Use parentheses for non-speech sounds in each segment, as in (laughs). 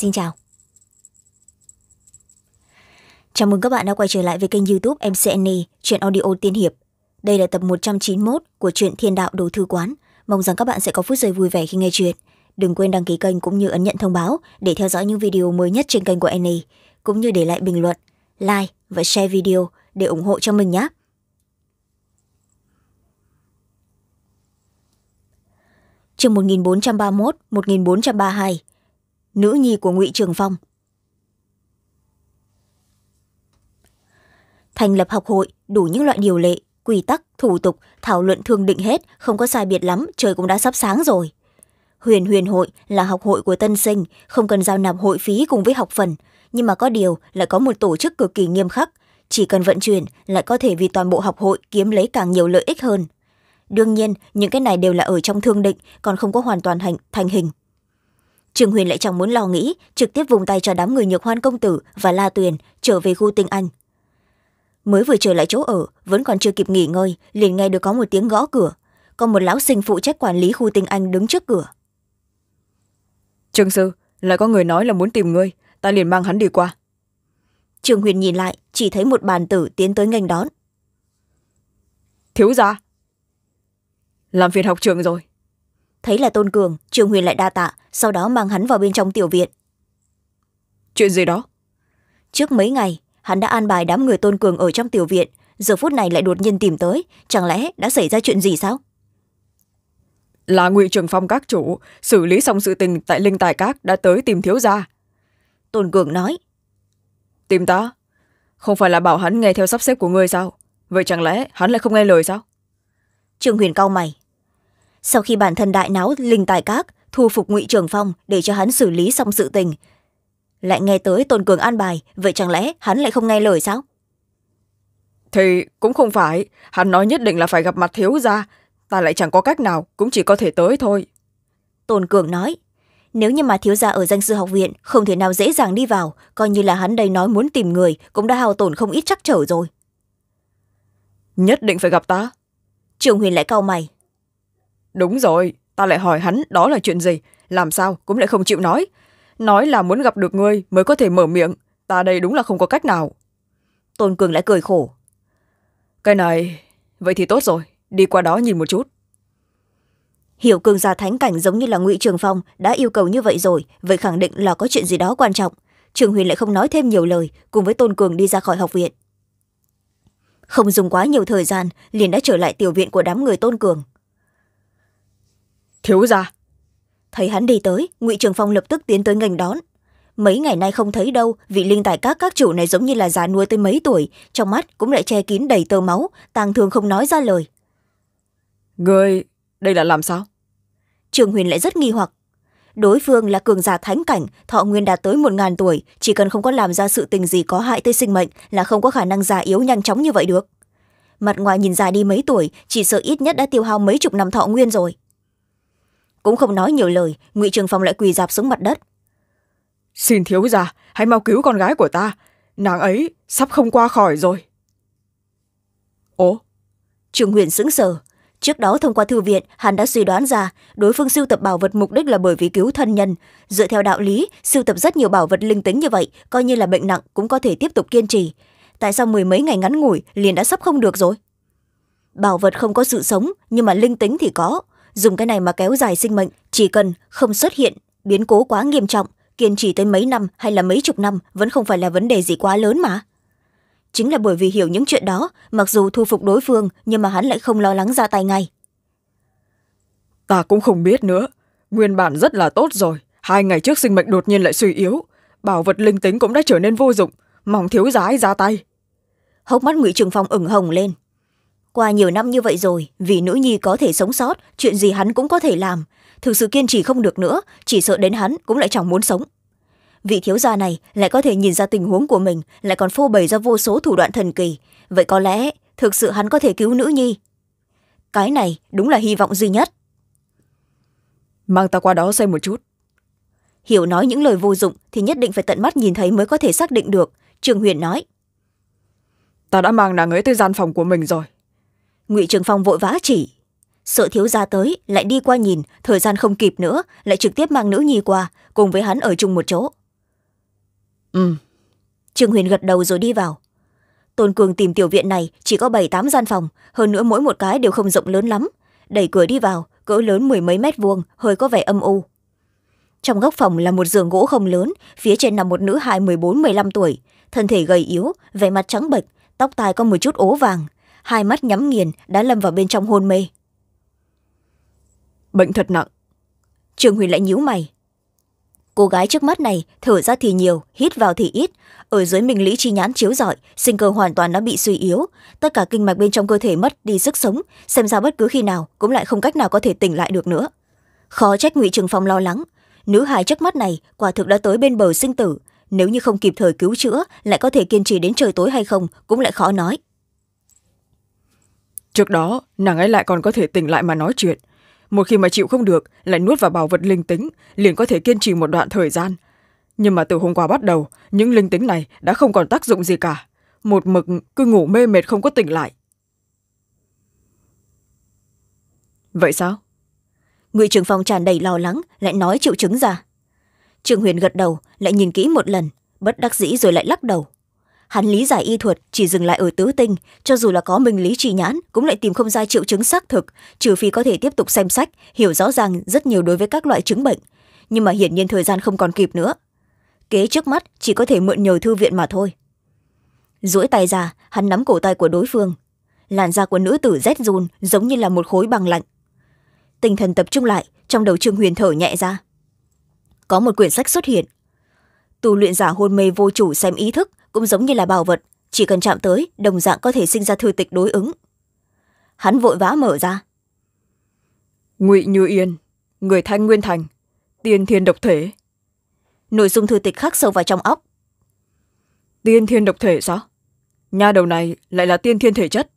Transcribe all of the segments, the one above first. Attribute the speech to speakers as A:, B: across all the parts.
A: Xin chào Chào mừng các bạn đã quay trở lại với kênh youtube MCN Chuyện Audio Tiên Hiệp. Đây là tập một trăm chín mươi một của truyện Thiên Đạo Đồ Thư Quán. Mong rằng các bạn sẽ có phút giây vui vẻ khi nghe chuyện. Đừng quên đăng ký kênh cũng như ấn nhận thông báo để theo dõi những video mới nhất trên kênh của Annie, cũng như để lại bình luận, like và share video để ủng hộ cho mình nhé. Trường 1431-1432 nữ nhi của ngụy trường phong thành lập học hội đủ những loại điều lệ quy tắc thủ tục thảo luận thương định hết không có sai biệt lắm trời cũng đã sắp sáng rồi huyền huyền hội là học hội của tân sinh không cần giao nạp hội phí cùng với học phần nhưng mà có điều lại có một tổ chức cực kỳ nghiêm khắc chỉ cần vận chuyển lại có thể vì toàn bộ học hội kiếm lấy càng nhiều lợi ích hơn đương nhiên những cái này đều là ở trong thương định còn không có hoàn toàn hành, thành hình trương huyền lại chẳng muốn lo nghĩ trực tiếp vùng tay cho đám người nhược hoan công tử và la tuyền trở về khu tinh anh mới vừa trở lại chỗ ở vẫn còn chưa kịp nghỉ ngơi liền nghe được có một tiếng gõ cửa Còn một lão sinh phụ trách quản lý khu tinh anh đứng trước cửa trương sư lại có người nói là muốn tìm ngươi ta liền mang hắn đi qua trương huyền nhìn lại chỉ thấy một bàn tử tiến tới nghênh đón thiếu gia làm phiền học trường rồi thấy là tôn cường trương huyền lại đa tạ sau đó mang hắn vào bên trong tiểu viện chuyện gì đó trước mấy ngày hắn đã an bài đám người tôn cường ở trong tiểu viện giờ phút này lại đột nhiên tìm tới chẳng lẽ đã xảy ra chuyện gì sao là ngụy trường phong các chủ xử lý xong sự tình tại linh tài các đã tới tìm thiếu gia tôn cường nói tìm ta không phải là bảo hắn nghe theo sắp xếp của ngươi sao vậy chẳng lẽ hắn lại không nghe lời sao trương huyền cau mày sau khi bản thân đại náo linh tài các thu phục ngụy trường phong để cho hắn xử lý xong sự tình lại nghe tới tôn cường an bài vậy chẳng lẽ hắn lại không nghe lời sao thì cũng không phải hắn nói nhất định là phải gặp mặt thiếu gia ta lại chẳng có cách nào cũng chỉ có thể tới thôi tôn cường nói nếu như mà thiếu gia ở danh sư học viện không thể nào dễ dàng đi vào coi như là hắn đây nói muốn tìm người cũng đã hao tổn không ít chắc trở rồi nhất định phải gặp ta trường huyền lại cau mày đúng rồi ta lại hỏi hắn đó là chuyện gì làm sao cũng lại không chịu nói nói là muốn gặp được ngươi mới có thể mở miệng ta đây đúng là không có cách nào tôn cường lại cười khổ cái này vậy thì tốt rồi đi qua đó nhìn một chút hiểu cường giả thánh cảnh giống như là ngụy trường phong đã yêu cầu như vậy rồi vậy khẳng định là có chuyện gì đó quan trọng trường huyền lại không nói thêm nhiều lời cùng với tôn cường đi ra khỏi học viện không dùng quá nhiều thời gian liền đã trở lại tiểu viện của đám người tôn cường thiếu gia thấy hắn đi tới ngụy trường phong lập tức tiến tới ngành đón mấy ngày nay không thấy đâu vị linh tài các các chủ này giống như là già nuôi tới mấy tuổi trong mắt cũng lại che kín đầy tơ máu tàng thường không nói ra lời người đây là làm sao trường huyền lại rất nghi hoặc đối phương là cường giả thánh cảnh thọ nguyên đạt tới một ngàn tuổi chỉ cần không có làm ra sự tình gì có hại tới sinh mệnh là không có khả năng già yếu nhanh chóng như vậy được mặt ngoài nhìn già đi mấy tuổi chỉ sợ ít nhất đã tiêu hao mấy chục năm thọ nguyên rồi cũng không nói nhiều lời ngụy trường phong lại quỳ dạp xuống mặt đất xin thiếu ra hãy mau cứu con gái của ta nàng ấy sắp không qua khỏi rồi ố trường huyền sững sờ trước đó thông qua thư viện hắn đã suy đoán ra đối phương sưu tập bảo vật mục đích là bởi vì cứu thân nhân dựa theo đạo lý sưu tập rất nhiều bảo vật linh tính như vậy coi như là bệnh nặng cũng có thể tiếp tục kiên trì tại sao mười mấy ngày ngắn ngủi liền đã sắp không được rồi bảo vật không có sự sống nhưng mà linh tính thì có dùng cái này mà kéo dài sinh mệnh chỉ cần không xuất hiện biến cố quá nghiêm trọng kiên trì tới mấy năm hay là mấy chục năm vẫn không phải là vấn đề gì quá lớn mà chính là bởi vì hiểu những chuyện đó mặc dù thu phục đối phương nhưng mà hắn lại không lo lắng ra tay ngay ta cũng không biết nữa nguyên bản rất là tốt rồi hai ngày trước sinh mệnh đột nhiên lại suy yếu bảo vật linh tính cũng đã trở nên vô dụng mong thiếu giá ra tay hốc mắt ngụy trường phong ửng hồng lên qua nhiều năm như vậy rồi vì nữ nhi có thể sống sót chuyện gì hắn cũng có thể làm thực sự kiên trì không được nữa chỉ sợ đến hắn cũng lại chẳng muốn sống vị thiếu gia này lại có thể nhìn ra tình huống của mình lại còn phô bày ra vô số thủ đoạn thần kỳ vậy có lẽ thực sự hắn có thể cứu nữ nhi cái này đúng là hy vọng duy nhất mang ta qua đó xem một chút hiểu nói những lời vô dụng thì nhất định phải tận mắt nhìn thấy mới có thể xác định được trường huyền nói ta đã mang nàng ấy tới gian phòng của mình rồi ngụy trường phong vội vã chỉ sợ thiếu gia tới lại đi qua nhìn thời gian không kịp nữa lại trực tiếp mang nữ nhi qua cùng với hắn ở chung một chỗ ừ trương huyền gật đầu rồi đi vào tôn cường tìm tiểu viện này chỉ có bảy tám gian phòng hơn nữa mỗi một cái đều không rộng lớn lắm đẩy cửa đi vào cỡ lớn mười mấy mét vuông hơi có vẻ âm u trong góc phòng là một giường gỗ không lớn phía trên nằm một nữ hai mười bốn mười lăm tuổi thân thể gầy yếu vẻ mặt trắng bệch tóc tai có một chút ố vàng hai mắt nhắm nghiền đã lâm vào bên trong hôn mê bệnh thật nặng trường huyền lại nhíu mày cô gái trước mắt này thở ra thì nhiều hít vào thì ít ở dưới mình lý chi nhãn chiếu rọi sinh cơ hoàn toàn đã bị suy yếu tất cả kinh mạch bên trong cơ thể mất đi sức sống xem ra bất cứ khi nào cũng lại không cách nào có thể tỉnh lại được nữa khó trách ngụy trường phong lo lắng nữ hài trước mắt này quả thực đã tới bên bờ sinh tử nếu như không kịp thời cứu chữa lại có thể kiên trì đến trời tối hay không cũng lại khó nói trước đó nàng ấy lại còn có thể tỉnh lại mà nói chuyện một khi mà chịu không được lại nuốt vào bảo vật linh tính liền có thể kiên trì một đoạn thời gian nhưng mà từ hôm qua bắt đầu những linh tính này đã không còn tác dụng gì cả một mực cứ ngủ mê mệt không có tỉnh lại vậy sao ngụy trường phong tràn đầy lo lắng lại nói triệu chứng ra trường huyền gật đầu lại nhìn kỹ một lần bất đắc dĩ rồi lại lắc đầu hắn lý giải y thuật chỉ dừng lại ở tứ tinh cho dù là có minh lý trị nhãn cũng lại tìm không ra triệu chứng xác thực trừ phi có thể tiếp tục xem sách hiểu rõ ràng rất nhiều đối với các loại chứng bệnh nhưng mà hiển nhiên thời gian không còn kịp nữa kế trước mắt chỉ có thể mượn nhờ thư viện mà thôi Rũi tay ra hắn nắm cổ tay của đối phương làn da của nữ tử rét run giống như là một khối bằng lạnh tinh thần tập trung lại trong đầu trương huyền thở nhẹ ra có một quyển sách xuất hiện tu luyện giả hôn mê vô chủ xem ý thức cũng giống như là bảo vật chỉ cần chạm tới đồng dạng có thể sinh ra thư tịch đối ứng hắn vội vã mở ra ngụy như yên người thanh nguyên thành tiên thiên độc thể nội dung thư tịch khắc sâu vào trong óc tiên thiên độc thể sao nhà đầu này lại là tiên thiên thể chất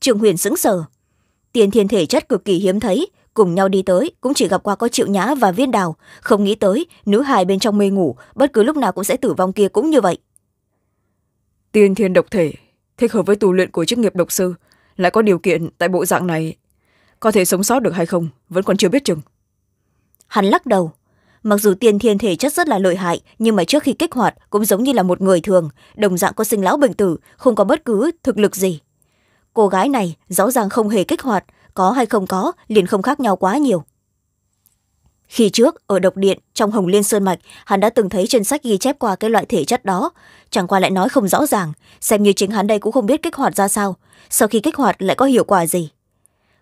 A: trường huyền sững sờ tiên thiên thể chất cực kỳ hiếm thấy cùng nhau đi tới cũng chỉ gặp qua có triệu nhã và viên đào không nghĩ tới nữ hài bên trong mê ngủ bất cứ lúc nào cũng sẽ tử vong kia cũng như vậy tiên thiên độc thể thích hợp với tu luyện của chức nghiệp độc sư lại có điều kiện tại bộ dạng này có thể sống sót được hay không vẫn còn chưa biết chừng hắn lắc đầu mặc dù tiên thiên thể chất rất là lợi hại nhưng mà trước khi kích hoạt cũng giống như là một người thường đồng dạng có sinh lão bệnh tử không có bất cứ thực lực gì cô gái này rõ ràng không hề kích hoạt có hay không có liền không khác nhau quá nhiều khi trước ở độc điện trong hồng liên sơn mạch hắn đã từng thấy trên sách ghi chép qua cái loại thể chất đó chẳng qua lại nói không rõ ràng xem như chính hắn đây cũng không biết kích hoạt ra sao sau khi kích hoạt lại có hiệu quả gì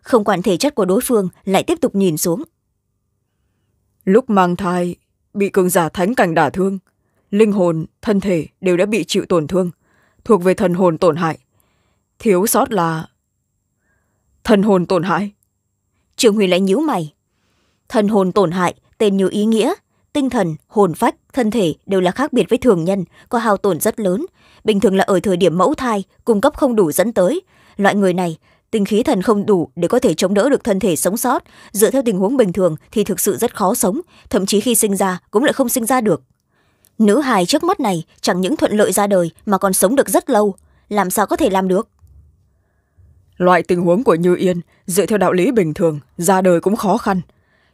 A: không quản thể chất của đối phương lại tiếp tục nhìn xuống lúc mang thai bị cường giả thánh cảnh đả thương linh hồn thân thể đều đã bị chịu tổn thương thuộc về thần hồn tổn hại thiếu sót là thần hồn tổn hại trường huy lại nhíu mày thần hồn tổn hại tên như ý nghĩa tinh thần hồn phách thân thể đều là khác biệt với thường nhân có hao tổn rất lớn bình thường là ở thời điểm mẫu thai cung cấp không đủ dẫn tới loại người này tinh khí thần không đủ để có thể chống đỡ được thân thể sống sót dựa theo tình huống bình thường thì thực sự rất khó sống thậm chí khi sinh ra cũng lại không sinh ra được nữ hài trước mắt này chẳng những thuận lợi ra đời mà còn sống được rất lâu làm sao có thể làm được loại tình huống của như yên dựa theo đạo lý bình thường ra đời cũng khó khăn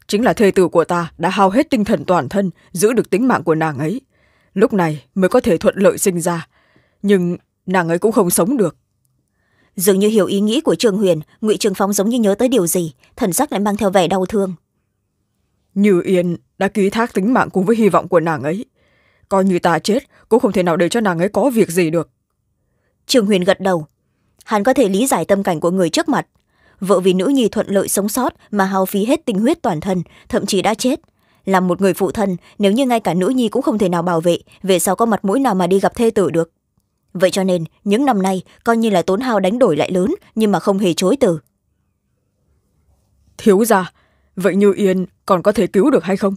A: chính là thê tử của ta đã hao hết tinh thần toàn thân giữ được tính mạng của nàng ấy lúc này mới có thể thuận lợi sinh ra nhưng nàng ấy cũng không sống được dường như hiểu ý nghĩ của trường huyền ngụy trường phong giống như nhớ tới điều gì thần sắc lại mang theo vẻ đau thương như yên đã ký thác tính mạng cùng với hy vọng của nàng ấy coi như ta chết cũng không thể nào để cho nàng ấy có việc gì được trường huyền gật đầu hắn có thể lý giải tâm cảnh của người trước mặt vợ vì nữ nhi thuận lợi sống sót mà hao phí hết tinh huyết toàn thân thậm chí đã chết làm một người phụ thân nếu như ngay cả nữ nhi cũng không thể nào bảo vệ về sau có mặt mũi nào mà đi gặp thê tử được vậy cho nên những năm nay coi như là tốn hao đánh đổi lại lớn nhưng mà không hề chối từ thiếu ra vậy như yên còn có thể cứu được hay không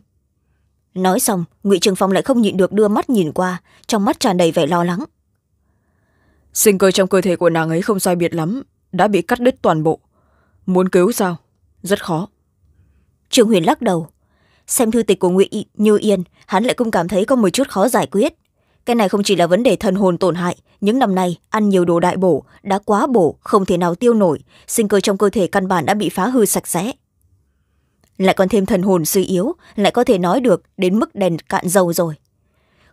A: nói xong ngụy trường phong lại không nhịn được đưa mắt nhìn qua trong mắt tràn đầy vẻ lo lắng sinh cơ trong cơ thể của nàng ấy không sai biệt lắm đã bị cắt đứt toàn bộ muốn cứu sao rất khó trường huyền lắc đầu xem thư tịch của ngụy như yên hắn lại cũng cảm thấy có một chút khó giải quyết cái này không chỉ là vấn đề thần hồn tổn hại những năm nay ăn nhiều đồ đại bổ đã quá bổ không thể nào tiêu nổi sinh cơ trong cơ thể căn bản đã bị phá hư sạch sẽ lại còn thêm thần hồn suy yếu lại có thể nói được đến mức đèn cạn dầu rồi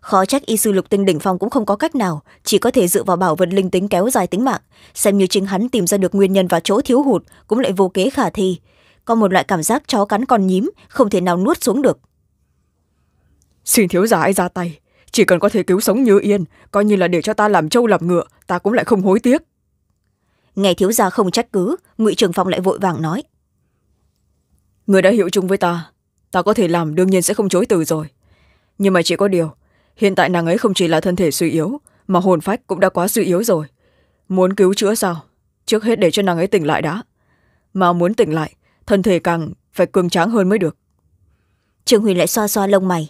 A: khó trách y sư lục tinh đỉnh phong cũng không có cách nào chỉ có thể dựa vào bảo vật linh tính kéo dài tính mạng xem như chính hắn tìm ra được nguyên nhân và chỗ thiếu hụt cũng lại vô kế khả thi có một loại cảm giác chó cắn con nhím không thể nào nuốt xuống được xin thiếu giả ai ra tay chỉ cần có thể cứu sống như yên coi như là để cho ta làm trâu làm ngựa ta cũng lại không hối tiếc nghe thiếu gia không trách cứ ngụy trường phong lại vội vàng nói người đã hiểu chung với ta ta có thể làm đương nhiên sẽ không chối từ rồi nhưng mà chỉ có điều hiện tại nàng ấy không chỉ là thân thể suy yếu mà hồn phách cũng đã quá suy yếu rồi muốn cứu chữa sao trước hết để cho nàng ấy tỉnh lại đã mà muốn tỉnh lại thân thể càng phải cường tráng hơn mới được trường huy lại xoa xoa lông mày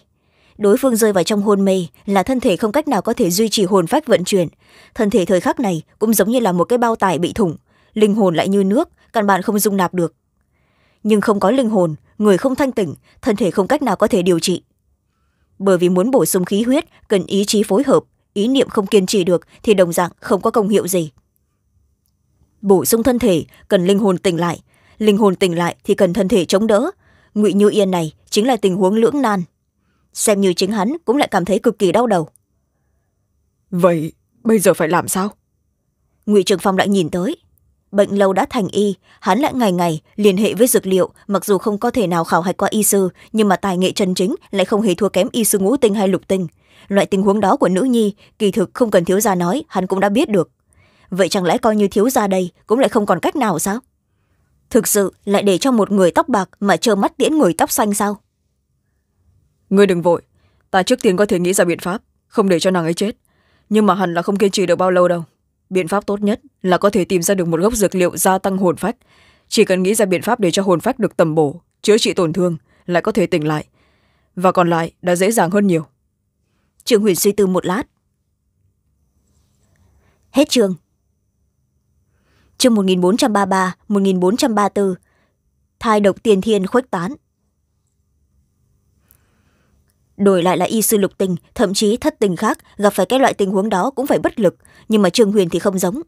A: đối phương rơi vào trong hôn mê là thân thể không cách nào có thể duy trì hồn phách vận chuyển thân thể thời khắc này cũng giống như là một cái bao tải bị thủng linh hồn lại như nước căn bản không dung nạp được nhưng không có linh hồn người không thanh tỉnh thân thể không cách nào có thể điều trị bởi vì muốn bổ sung khí huyết cần ý chí phối hợp ý niệm không kiên trì được thì đồng dạng không có công hiệu gì bổ sung thân thể cần linh hồn tỉnh lại linh hồn tỉnh lại thì cần thân thể chống đỡ ngụy như yên này chính là tình huống lưỡng nan xem như chính hắn cũng lại cảm thấy cực kỳ đau đầu vậy bây giờ phải làm sao ngụy trường phong lại nhìn tới bệnh lâu đã thành y hắn lại ngày ngày liên hệ với dược liệu mặc dù không có thể nào khảo hạch qua y sư nhưng mà tài nghệ chân chính lại không hề thua kém y sư ngũ tinh hay lục tinh loại tình huống đó của nữ nhi kỳ thực không cần thiếu gia nói hắn cũng đã biết được vậy chẳng lẽ coi như thiếu gia đây cũng lại không còn cách nào sao thực sự lại để cho một người tóc bạc mà trơ mắt tiễn người tóc xanh sao ngươi đừng vội ta trước tiên có thể nghĩ ra biện pháp không để cho nàng ấy chết nhưng mà hẳn là không kiên trì được bao lâu đâu biện pháp tốt nhất là có thể tìm ra được một gốc dược liệu gia tăng hồn phách chỉ cần nghĩ ra biện pháp để cho hồn phách được tầm bổ chữa trị tổn thương lại có thể tỉnh lại và còn lại đã dễ dàng hơn nhiều trường huyền suy tư một lát hết trường chương một nghìn bốn trăm ba mươi ba một nghìn bốn trăm ba mươi thai độc tiền thiên khuếch tán đổi lại là y sư lục tình thậm chí thất tình khác gặp phải cái loại tình huống đó cũng phải bất lực nhưng mà trương huyền thì không giống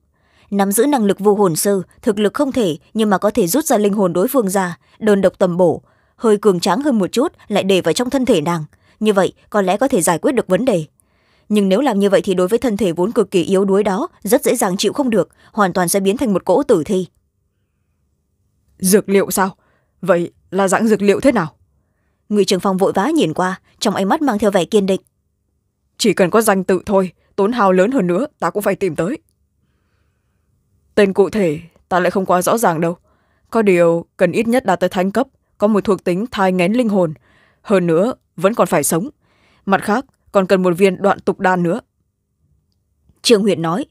A: nắm giữ năng lực vô hồn sơ thực lực không thể nhưng mà có thể rút ra linh hồn đối phương ra đơn độc tầm bổ hơi cường tráng hơn một chút lại để vào trong thân thể nàng như vậy có lẽ có thể giải quyết được vấn đề nhưng nếu làm như vậy thì đối với thân thể vốn cực kỳ yếu đuối đó rất dễ dàng chịu không được hoàn toàn sẽ biến thành một cỗ tử thi dược liệu sao vậy là dạng dược liệu thế nào ngụy trường phong vội vã nhìn qua trong ánh mắt mang theo vẻ kiên định chỉ cần có danh tự thôi tốn hao lớn hơn nữa ta cũng phải tìm tới tên cụ thể ta lại không quá rõ ràng đâu có điều cần ít nhất đạt tới thánh cấp có một thuộc tính thai ngén linh hồn hơn nữa vẫn còn phải sống mặt khác còn cần một viên đoạn tục đan nữa trương huyền nói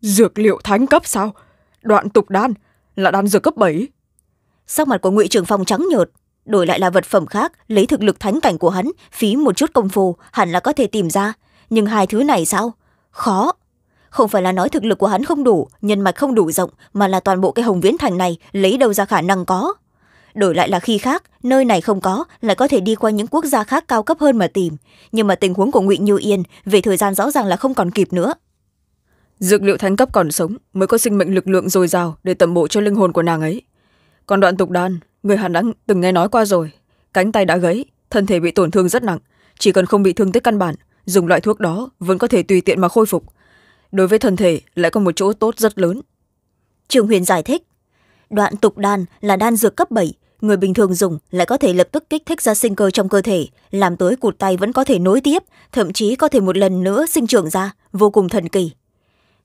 A: dược liệu thánh cấp sao đoạn tục đan là đan dược cấp bảy sắc mặt của ngụy trường phong trắng nhợt đổi lại là vật phẩm khác lấy thực lực thánh cảnh của hắn phí một chút công phu hẳn là có thể tìm ra nhưng hai thứ này sao khó không phải là nói thực lực của hắn không đủ nhân mạch không đủ rộng mà là toàn bộ cái hồng viễn thành này lấy đâu ra khả năng có đổi lại là khi khác nơi này không có lại có thể đi qua những quốc gia khác cao cấp hơn mà tìm nhưng mà tình huống của ngụy như yên về thời gian rõ ràng là không còn kịp nữa dược liệu thánh cấp còn sống mới có sinh mệnh lực lượng dồi dào để tẩm bộ cho linh hồn của nàng ấy còn đoạn tục đan người hẳn đã từng nghe nói qua rồi cánh tay đã gãy thân thể bị tổn thương rất nặng chỉ cần không bị thương tích căn bản dùng loại thuốc đó vẫn có thể tùy tiện mà khôi phục đối với thân thể lại có một chỗ tốt rất lớn trường huyền giải thích đoạn tục đan là đan dược cấp bảy người bình thường dùng lại có thể lập tức kích thích ra sinh cơ trong cơ thể làm tới cụt tay vẫn có thể nối tiếp thậm chí có thể một lần nữa sinh trưởng ra vô cùng thần kỳ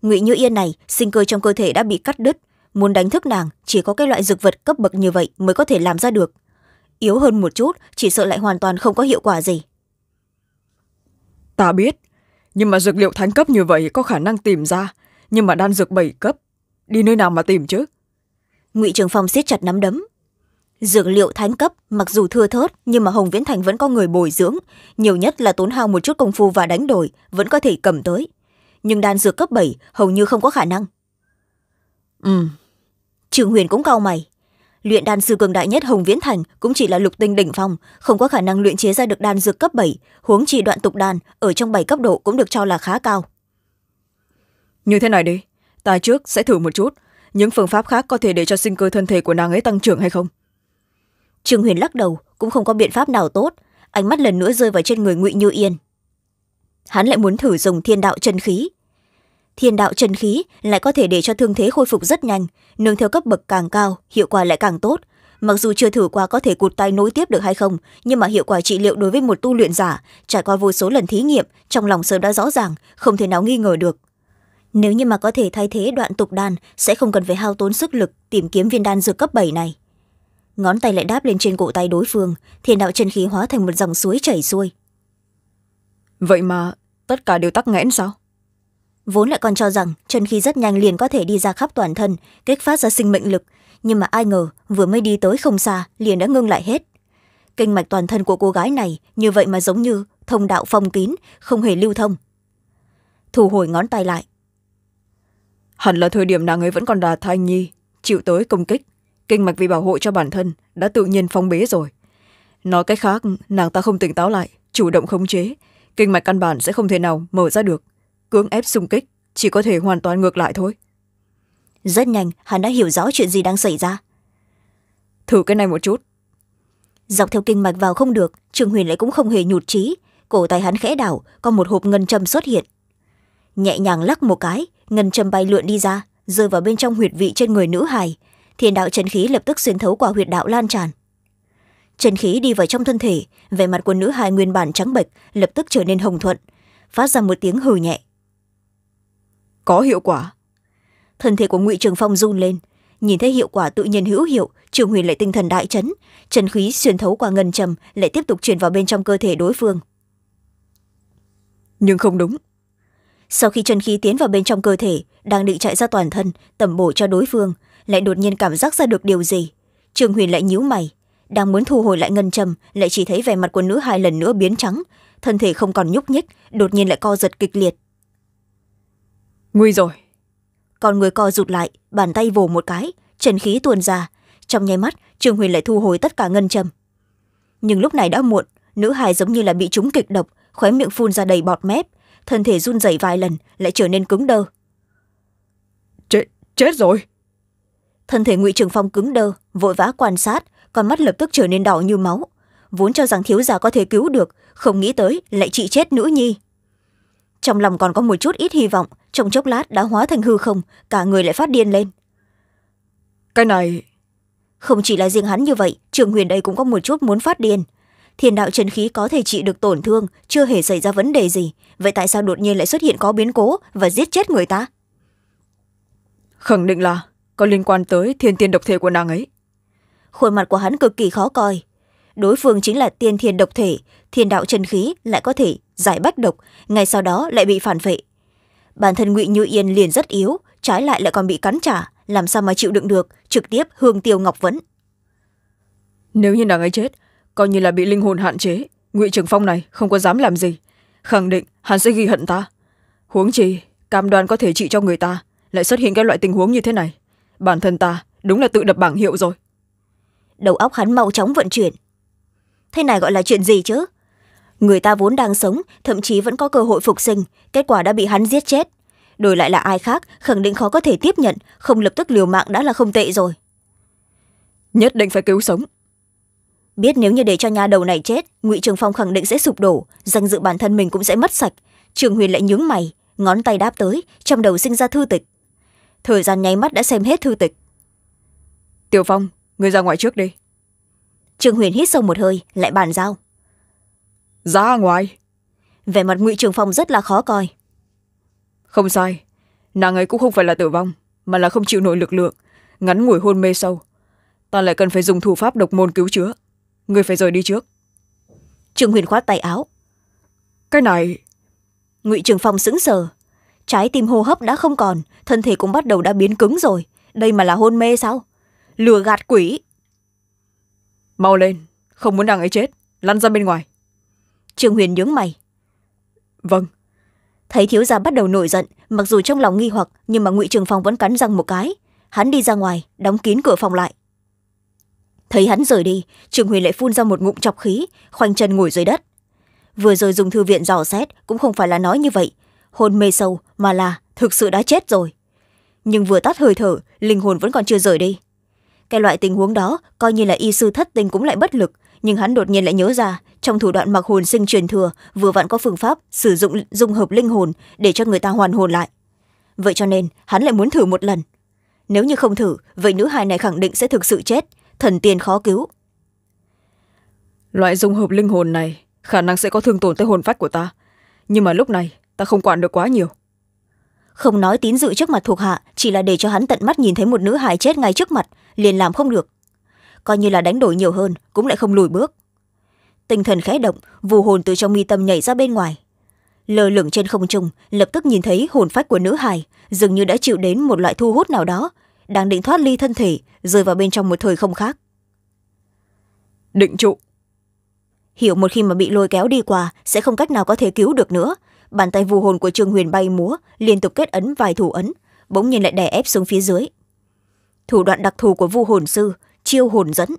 A: ngụy như yên này sinh cơ trong cơ thể đã bị cắt đứt muốn đánh thức nàng chỉ có cái loại dược vật cấp bậc như vậy mới có thể làm ra được yếu hơn một chút chỉ sợ lại hoàn toàn không có hiệu quả gì ta biết nhưng mà dược liệu thánh cấp như vậy có khả năng tìm ra nhưng mà đan dược bảy cấp đi nơi nào mà tìm chứ ngụy trường phong siết chặt nắm đấm dược liệu thánh cấp mặc dù thưa thớt nhưng mà hồng viễn thành vẫn có người bồi dưỡng nhiều nhất là tốn hao một chút công phu và đánh đổi vẫn có thể cầm tới nhưng đan dược cấp bảy hầu như không có khả năng ừ trương huyền cũng cao mày luyện đan sư cường đại nhất hồng viễn thành cũng chỉ là lục tinh đỉnh phong không có khả năng luyện chế ra được đan dược cấp bảy huống chi đoạn tục đan ở trong bảy cấp độ cũng được cho là khá cao như thế này đi ta trước sẽ thử một chút những phương pháp khác có thể để cho sinh cơ thân thể của nàng ấy tăng trưởng hay không trương huyền lắc đầu cũng không có biện pháp nào tốt ánh mắt lần nữa rơi vào trên người ngụy như yên hắn lại muốn thử dùng thiên đạo chân khí thiên đạo trần khí lại có thể để cho thương thế khôi phục rất nhanh nương theo cấp bậc càng cao hiệu quả lại càng tốt mặc dù chưa thử qua có thể cụt tay nối tiếp được hay không nhưng mà hiệu quả trị liệu đối với một tu luyện giả trải qua vô số lần thí nghiệm trong lòng sớm đã rõ ràng không thể nào nghi ngờ được nếu như mà có thể thay thế đoạn tục đan sẽ không cần phải hao tốn sức lực tìm kiếm viên đan dược cấp bảy này ngón tay lại đáp lên trên cổ tay đối phương thiên đạo chân khí hóa thành một dòng suối chảy xuôi vậy mà tất cả đều tắc nghẽn sao vốn lại còn cho rằng chân khí rất nhanh liền có thể đi ra khắp toàn thân kích phát ra sinh mệnh lực nhưng mà ai ngờ vừa mới đi tới không xa liền đã ngưng lại hết kinh mạch toàn thân của cô gái này như vậy mà giống như thông đạo phong kín không hề lưu thông thu hồi ngón tay lại hẳn là thời điểm nàng ấy vẫn còn đà thai nhi chịu tới công kích kinh mạch vì bảo hộ cho bản thân đã tự nhiên phong bế rồi nói cách khác nàng ta không tỉnh táo lại chủ động khống chế kinh mạch căn bản sẽ không thể nào mở ra được cưỡng ép xung kích chỉ có thể hoàn toàn ngược lại thôi rất nhanh hắn đã hiểu rõ chuyện gì đang xảy ra thử cái này một chút dọc theo kinh mạch vào không được trương huyền lại cũng không hề nhụt trí cổ tay hắn khẽ đảo có một hộp ngân châm xuất hiện nhẹ nhàng lắc một cái ngân châm bay lượn đi ra rơi vào bên trong huyệt vị trên người nữ hài thiên đạo chân khí lập tức xuyên thấu qua huyệt đạo lan tràn chân khí đi vào trong thân thể vẻ mặt của nữ hài nguyên bản trắng bệch lập tức trở nên hồng thuận phát ra một tiếng hừ nhẹ có hiệu quả thân thể của ngụy trường phong run lên nhìn thấy hiệu quả tự nhiên hữu hiệu trường huyền lại tinh thần đại chấn chân khí xuyên thấu qua ngân trầm lại tiếp tục truyền vào bên trong cơ thể đối phương nhưng không đúng sau khi chân khí tiến vào bên trong cơ thể đang định chạy ra toàn thân tẩm bổ cho đối phương lại đột nhiên cảm giác ra được điều gì trường huyền lại nhíu mày đang muốn thu hồi lại ngân trầm lại chỉ thấy vẻ mặt của nữ hai lần nữa biến trắng thân thể không còn nhúc nhích đột nhiên lại co giật kịch liệt nguy rồi con người co rụt lại bàn tay vồ một cái trần khí tuôn ra trong nháy mắt trương huyền lại thu hồi tất cả ngân châm nhưng lúc này đã muộn nữ hài giống như là bị trúng kịch độc khóe miệng phun ra đầy bọt mép thân thể run rẩy vài lần lại trở nên cứng đơ chết, chết rồi thân thể ngụy trường phong cứng đơ vội vã quan sát con mắt lập tức trở nên đỏ như máu vốn cho rằng thiếu gia có thể cứu được không nghĩ tới lại chị chết nữ nhi trong lòng còn có một chút ít hy vọng trong chốc lát đã hóa thành hư không cả người lại phát điên lên cái này không chỉ là riêng hắn như vậy trường huyền đây cũng có một chút muốn phát điên thiên đạo chân khí có thể trị được tổn thương chưa hề xảy ra vấn đề gì vậy tại sao đột nhiên lại xuất hiện có biến cố và giết chết người ta khẳng định là có liên quan tới thiên tiên độc thể của nàng ấy khuôn mặt của hắn cực kỳ khó coi đối phương chính là tiên thiên độc thể thiên đạo chân khí lại có thể giải bách độc ngay sau đó lại bị phản vệ bản thân ngụy như yên liền rất yếu trái lại lại còn bị cắn trả làm sao mà chịu đựng được trực tiếp hương tiêu ngọc vẫn nếu như nàng ấy chết coi như là bị linh hồn hạn chế ngụy trường phong này không có dám làm gì khẳng định hắn sẽ ghi hận ta huống chi cam đoàn có thể trị cho người ta lại xuất hiện các loại tình huống như thế này bản thân ta đúng là tự đập bảng hiệu rồi đầu óc hắn mau chóng vận chuyển thế này gọi là chuyện gì chứ người ta vốn đang sống thậm chí vẫn có cơ hội phục sinh kết quả đã bị hắn giết chết đổi lại là ai khác khẳng định khó có thể tiếp nhận không lập tức liều mạng đã là không tệ rồi nhất định phải cứu sống biết nếu như để cho nhà đầu này chết ngụy trường phong khẳng định sẽ sụp đổ danh dự bản thân mình cũng sẽ mất sạch trường huyền lại nhướng mày ngón tay đáp tới trong đầu sinh ra thư tịch thời gian nháy mắt đã xem hết thư tịch tiểu phong người ra ngoài trước đi trường huyền hít sâu một hơi lại bàn giao ra ngoài vẻ mặt ngụy trường phong rất là khó coi không sai nàng ấy cũng không phải là tử vong mà là không chịu nổi lực lượng ngắn ngủi hôn mê sâu ta lại cần phải dùng thủ pháp độc môn cứu chữa người phải rời đi trước trương huyền khoát tay áo cái này ngụy trường phong sững sờ trái tim hô hấp đã không còn thân thể cũng bắt đầu đã biến cứng rồi đây mà là hôn mê sao lừa gạt quỷ mau lên không muốn nàng ấy chết lăn ra bên ngoài trương huyền nhướng mày vâng thấy thiếu gia bắt đầu nổi giận mặc dù trong lòng nghi hoặc nhưng mà ngụy trường phong vẫn cắn răng một cái hắn đi ra ngoài đóng kín cửa phòng lại thấy hắn rời đi trường huyền lại phun ra một ngụm chọc khí khoanh chân ngồi dưới đất vừa rồi dùng thư viện dò xét cũng không phải là nói như vậy hôn mê sâu mà là thực sự đã chết rồi nhưng vừa tắt hơi thở linh hồn vẫn còn chưa rời đi cái loại tình huống đó coi như là y sư thất tình cũng lại bất lực nhưng hắn đột nhiên lại nhớ ra trong thủ đoạn mặc hồn sinh truyền thừa vừa vặn có phương pháp sử dụng dung hợp linh hồn để cho người ta hoàn hồn lại vậy cho nên hắn lại muốn thử một lần nếu như không thử vậy nữ hài này khẳng định sẽ thực sự chết thần tiên khó cứu loại dung hợp linh hồn này khả năng sẽ có thương tổn tới hồn phách của ta nhưng mà lúc này ta không quản được quá nhiều không nói tín dự trước mặt thuộc hạ chỉ là để cho hắn tận mắt nhìn thấy một nữ hài chết ngay trước mặt liền làm không được coi như là đánh đổi nhiều hơn cũng lại không lùi bước tinh thần khẽ động vù hồn từ trong mi tâm nhảy ra bên ngoài lơ lửng trên không trung lập tức nhìn thấy hồn phách của nữ hài dường như đã chịu đến một loại thu hút nào đó đang định thoát ly thân thể rơi vào bên trong một thời không khác định trụ hiểu một khi mà bị lôi kéo đi qua sẽ không cách nào có thể cứu được nữa bàn tay vù hồn của trương huyền bay múa liên tục kết ấn vài thủ ấn bỗng nhiên lại đè ép xuống phía dưới thủ đoạn đặc thù của vu hồn sư chiêu hồn dẫn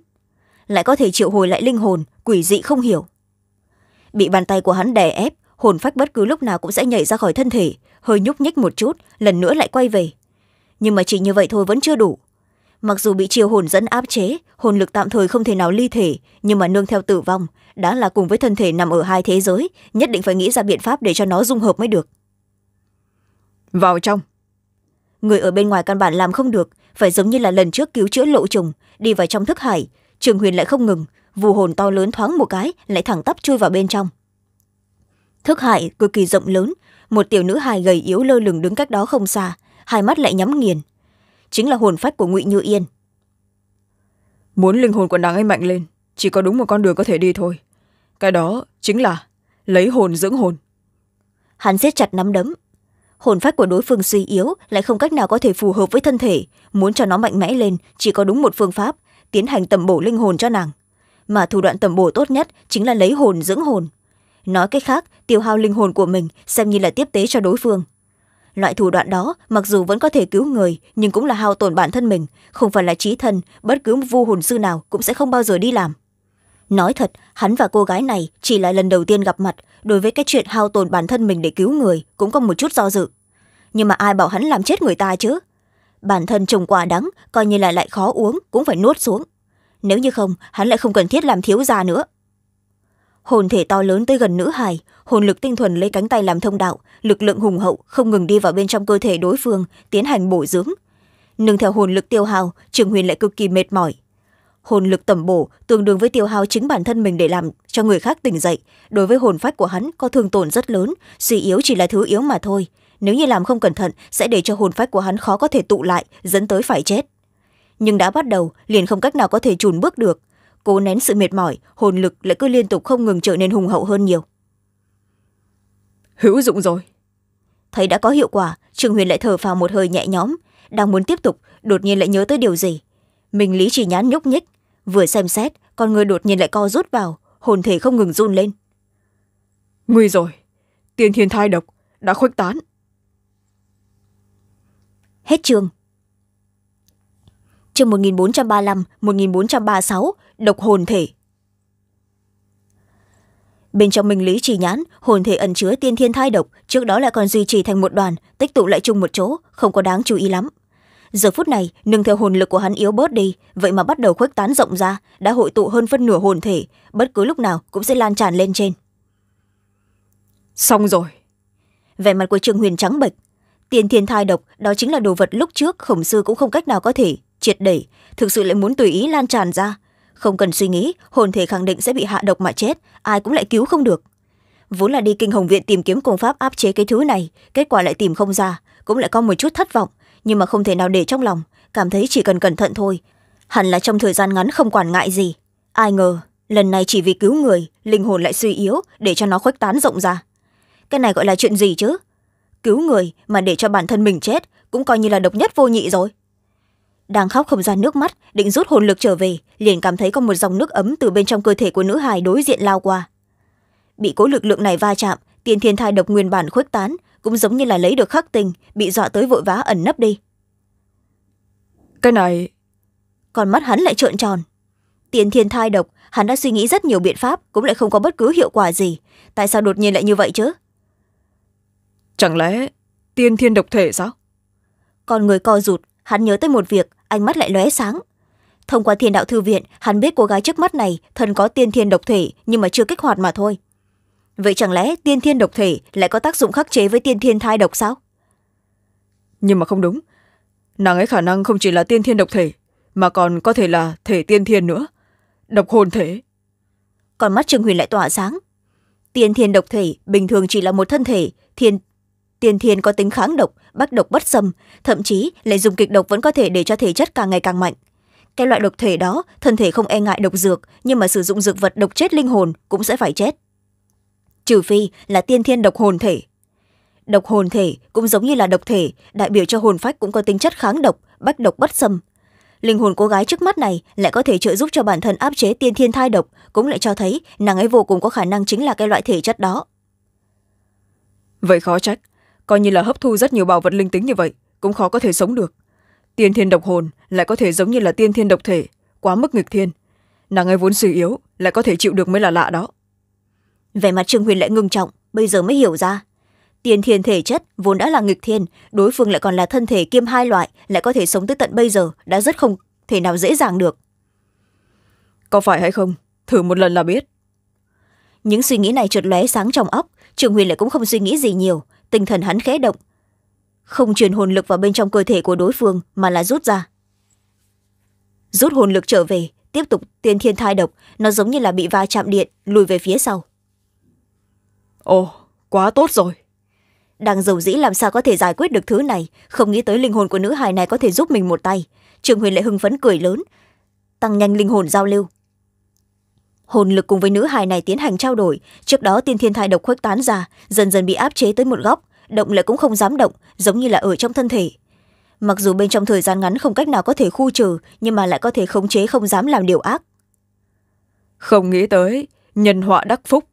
A: lại có thể triệu hồi lại linh hồn quỷ dị không hiểu bị bàn tay của hắn đè ép hồn phách bất cứ lúc nào cũng sẽ nhảy ra khỏi thân thể hơi nhúc nhích một chút lần nữa lại quay về nhưng mà chỉ như vậy thôi vẫn chưa đủ mặc dù bị chiêu hồn dẫn áp chế hồn lực tạm thời không thể nào ly thể nhưng mà nương theo tử vong đã là cùng với thân thể nằm ở hai thế giới nhất định phải nghĩ ra biện pháp để cho nó dung hợp mới được vào trong người ở bên ngoài căn bản làm không được phải giống như là lần trước cứu chữa lộ trùng đi vào trong thức hải trường huyền lại không ngừng vù hồn to lớn thoáng một cái lại thẳng tắp chui vào bên trong thức hải cực kỳ rộng lớn một tiểu nữ hài gầy yếu lơ lửng đứng cách đó không xa hai mắt lại nhắm nghiền chính là hồn phách của ngụy như yên muốn linh hồn của nàng ấy mạnh lên chỉ có đúng một con đường có thể đi thôi cái đó chính là lấy hồn dưỡng hồn hắn siết chặt nắm đấm hồn phách của đối phương suy yếu lại không cách nào có thể phù hợp với thân thể muốn cho nó mạnh mẽ lên chỉ có đúng một phương pháp tiến hành tẩm bổ linh hồn cho nàng mà thủ đoạn tẩm bổ tốt nhất chính là lấy hồn dưỡng hồn nói cách khác tiêu hao linh hồn của mình xem như là tiếp tế cho đối phương loại thủ đoạn đó mặc dù vẫn có thể cứu người nhưng cũng là hao tổn bản thân mình không phải là trí thân bất cứ vu hồn sư nào cũng sẽ không bao giờ đi làm nói thật hắn và cô gái này chỉ là lần đầu tiên gặp mặt đối với cái chuyện hao tồn bản thân mình để cứu người cũng có một chút do dự nhưng mà ai bảo hắn làm chết người ta chứ bản thân trồng quả đắng coi như là lại khó uống cũng phải nuốt xuống nếu như không hắn lại không cần thiết làm thiếu già nữa hồn thể to lớn tới gần nữ hài hồn lực tinh thuần lấy cánh tay làm thông đạo lực lượng hùng hậu không ngừng đi vào bên trong cơ thể đối phương tiến hành bổ dưỡng nương theo hồn lực tiêu hào trường huyền lại cực kỳ mệt mỏi hồn lực tẩm bổ tương đương với tiêu hao chính bản thân mình để làm cho người khác tỉnh dậy đối với hồn phách của hắn có thương tổn rất lớn suy yếu chỉ là thứ yếu mà thôi nếu như làm không cẩn thận sẽ để cho hồn phách của hắn khó có thể tụ lại dẫn tới phải chết nhưng đã bắt đầu liền không cách nào có thể trùn bước được cố nén sự mệt mỏi hồn lực lại cứ liên tục không ngừng trở nên hùng hậu hơn nhiều hữu dụng rồi thấy đã có hiệu quả trường huyền lại thở phào một hơi nhẹ nhõm đang muốn tiếp tục đột nhiên lại nhớ tới điều gì mình lý chỉ nhán nhúc nhích vừa xem xét con người đột nhiên lại co rút vào hồn thể không ngừng run lên nguy rồi tiên thiên thai độc đã khuếch tán hết trường. trường một nghìn bốn trăm ba mươi năm một nghìn bốn trăm ba mươi sáu độc hồn thể bên trong minh lý trì nhãn hồn thể ẩn chứa tiên thiên thai độc trước đó lại còn duy trì thành một đoàn tích tụ lại chung một chỗ không có đáng chú ý lắm giờ phút này nương theo hồn lực của hắn yếu bớt đi vậy mà bắt đầu khuếch tán rộng ra đã hội tụ hơn phân nửa hồn thể bất cứ lúc nào cũng sẽ lan tràn lên trên xong rồi vẻ mặt của trương huyền trắng bệch tiền thiên thai độc đó chính là đồ vật lúc trước khổng sư cũng không cách nào có thể triệt đẩy thực sự lại muốn tùy ý lan tràn ra không cần suy nghĩ hồn thể khẳng định sẽ bị hạ độc mà chết ai cũng lại cứu không được vốn là đi kinh hồng viện tìm kiếm công pháp áp chế cái thứ này kết quả lại tìm không ra cũng lại có một chút thất vọng nhưng mà không thể nào để trong lòng cảm thấy chỉ cần cẩn thận thôi hẳn là trong thời gian ngắn không quản ngại gì ai ngờ lần này chỉ vì cứu người linh hồn lại suy yếu để cho nó khuếch tán rộng ra cái này gọi là chuyện gì chứ cứu người mà để cho bản thân mình chết cũng coi như là độc nhất vô nhị rồi đang khóc không ra nước mắt định rút hồn lực trở về liền cảm thấy có một dòng nước ấm từ bên trong cơ thể của nữ hài đối diện lao qua bị cố lực lượng này va chạm tiền thiên thai độc nguyên bản khuếch tán cũng giống như là lấy được khắc tình bị dọa tới vội vã ẩn nấp đi cái này còn mắt hắn lại trợn tròn tiền thiên thai độc hắn đã suy nghĩ rất nhiều biện pháp cũng lại không có bất cứ hiệu quả gì tại sao đột nhiên lại như vậy chứ chẳng lẽ tiên thiên độc thể sao còn người co rụt hắn nhớ tới một việc ánh mắt lại lóe sáng thông qua thiên đạo thư viện hắn biết cô gái trước mắt này thần có tiên thiên độc thể nhưng mà chưa kích hoạt mà thôi vậy chẳng lẽ tiên thiên độc thể lại có tác dụng khắc chế với tiên thiên thai độc sao nhưng mà không đúng nàng ấy khả năng không chỉ là tiên thiên độc thể mà còn có thể là thể tiên thiên nữa độc hồn thể còn mắt trương huyền lại tỏa sáng tiên thiên độc thể bình thường chỉ là một thân thể thiên tiên thiên có tính kháng độc bắt độc bất xâm thậm chí lại dùng kịch độc vẫn có thể để cho thể chất càng ngày càng mạnh cái loại độc thể đó thân thể không e ngại độc dược nhưng mà sử dụng dược vật độc chết linh hồn cũng sẽ phải chết trừ phi là tiên thiên độc hồn thể độc hồn thể cũng giống như là độc thể đại biểu cho hồn phách cũng có tính chất kháng độc bách độc bất xâm linh hồn cô gái trước mắt này lại có thể trợ giúp cho bản thân áp chế tiên thiên thai độc cũng lại cho thấy nàng ấy vô cùng có khả năng chính là cái loại thể chất đó vậy khó trách coi như là hấp thu rất nhiều bào vật linh tính như vậy cũng khó có thể sống được tiên thiên độc hồn lại có thể giống như là tiên thiên độc thể quá mức nghịch thiên nàng ấy vốn suy yếu lại có thể chịu được mới là lạ đó vẻ mặt trương huyền lại ngưng trọng bây giờ mới hiểu ra tiền thiên thể chất vốn đã là nghịch thiên đối phương lại còn là thân thể kiêm hai loại lại có thể sống tới tận bây giờ đã rất không thể nào dễ dàng được có phải hay không thử một lần là biết những suy nghĩ này trượt lóe sáng trong óc trường huyền lại cũng không suy nghĩ gì nhiều tinh thần hắn khẽ động không truyền hồn lực vào bên trong cơ thể của đối phương mà là rút ra rút hồn lực trở về tiếp tục tiên thiên thai độc nó giống như là bị va chạm điện lùi về phía sau ồ quá tốt rồi đang dầu dĩ làm sao có thể giải quyết được thứ này không nghĩ tới linh hồn của nữ hài này có thể giúp mình một tay trường huyền lại hưng phấn cười lớn tăng nhanh linh hồn giao lưu hồn lực cùng với nữ hài này tiến hành trao đổi trước đó tiên thiên thai độc khuếch tán ra dần dần bị áp chế tới một góc động lại cũng không dám động giống như là ở trong thân thể mặc dù bên trong thời gian ngắn không cách nào có thể khu trừ nhưng mà lại có thể khống chế không dám làm điều ác không nghĩ tới nhân họa đắc phúc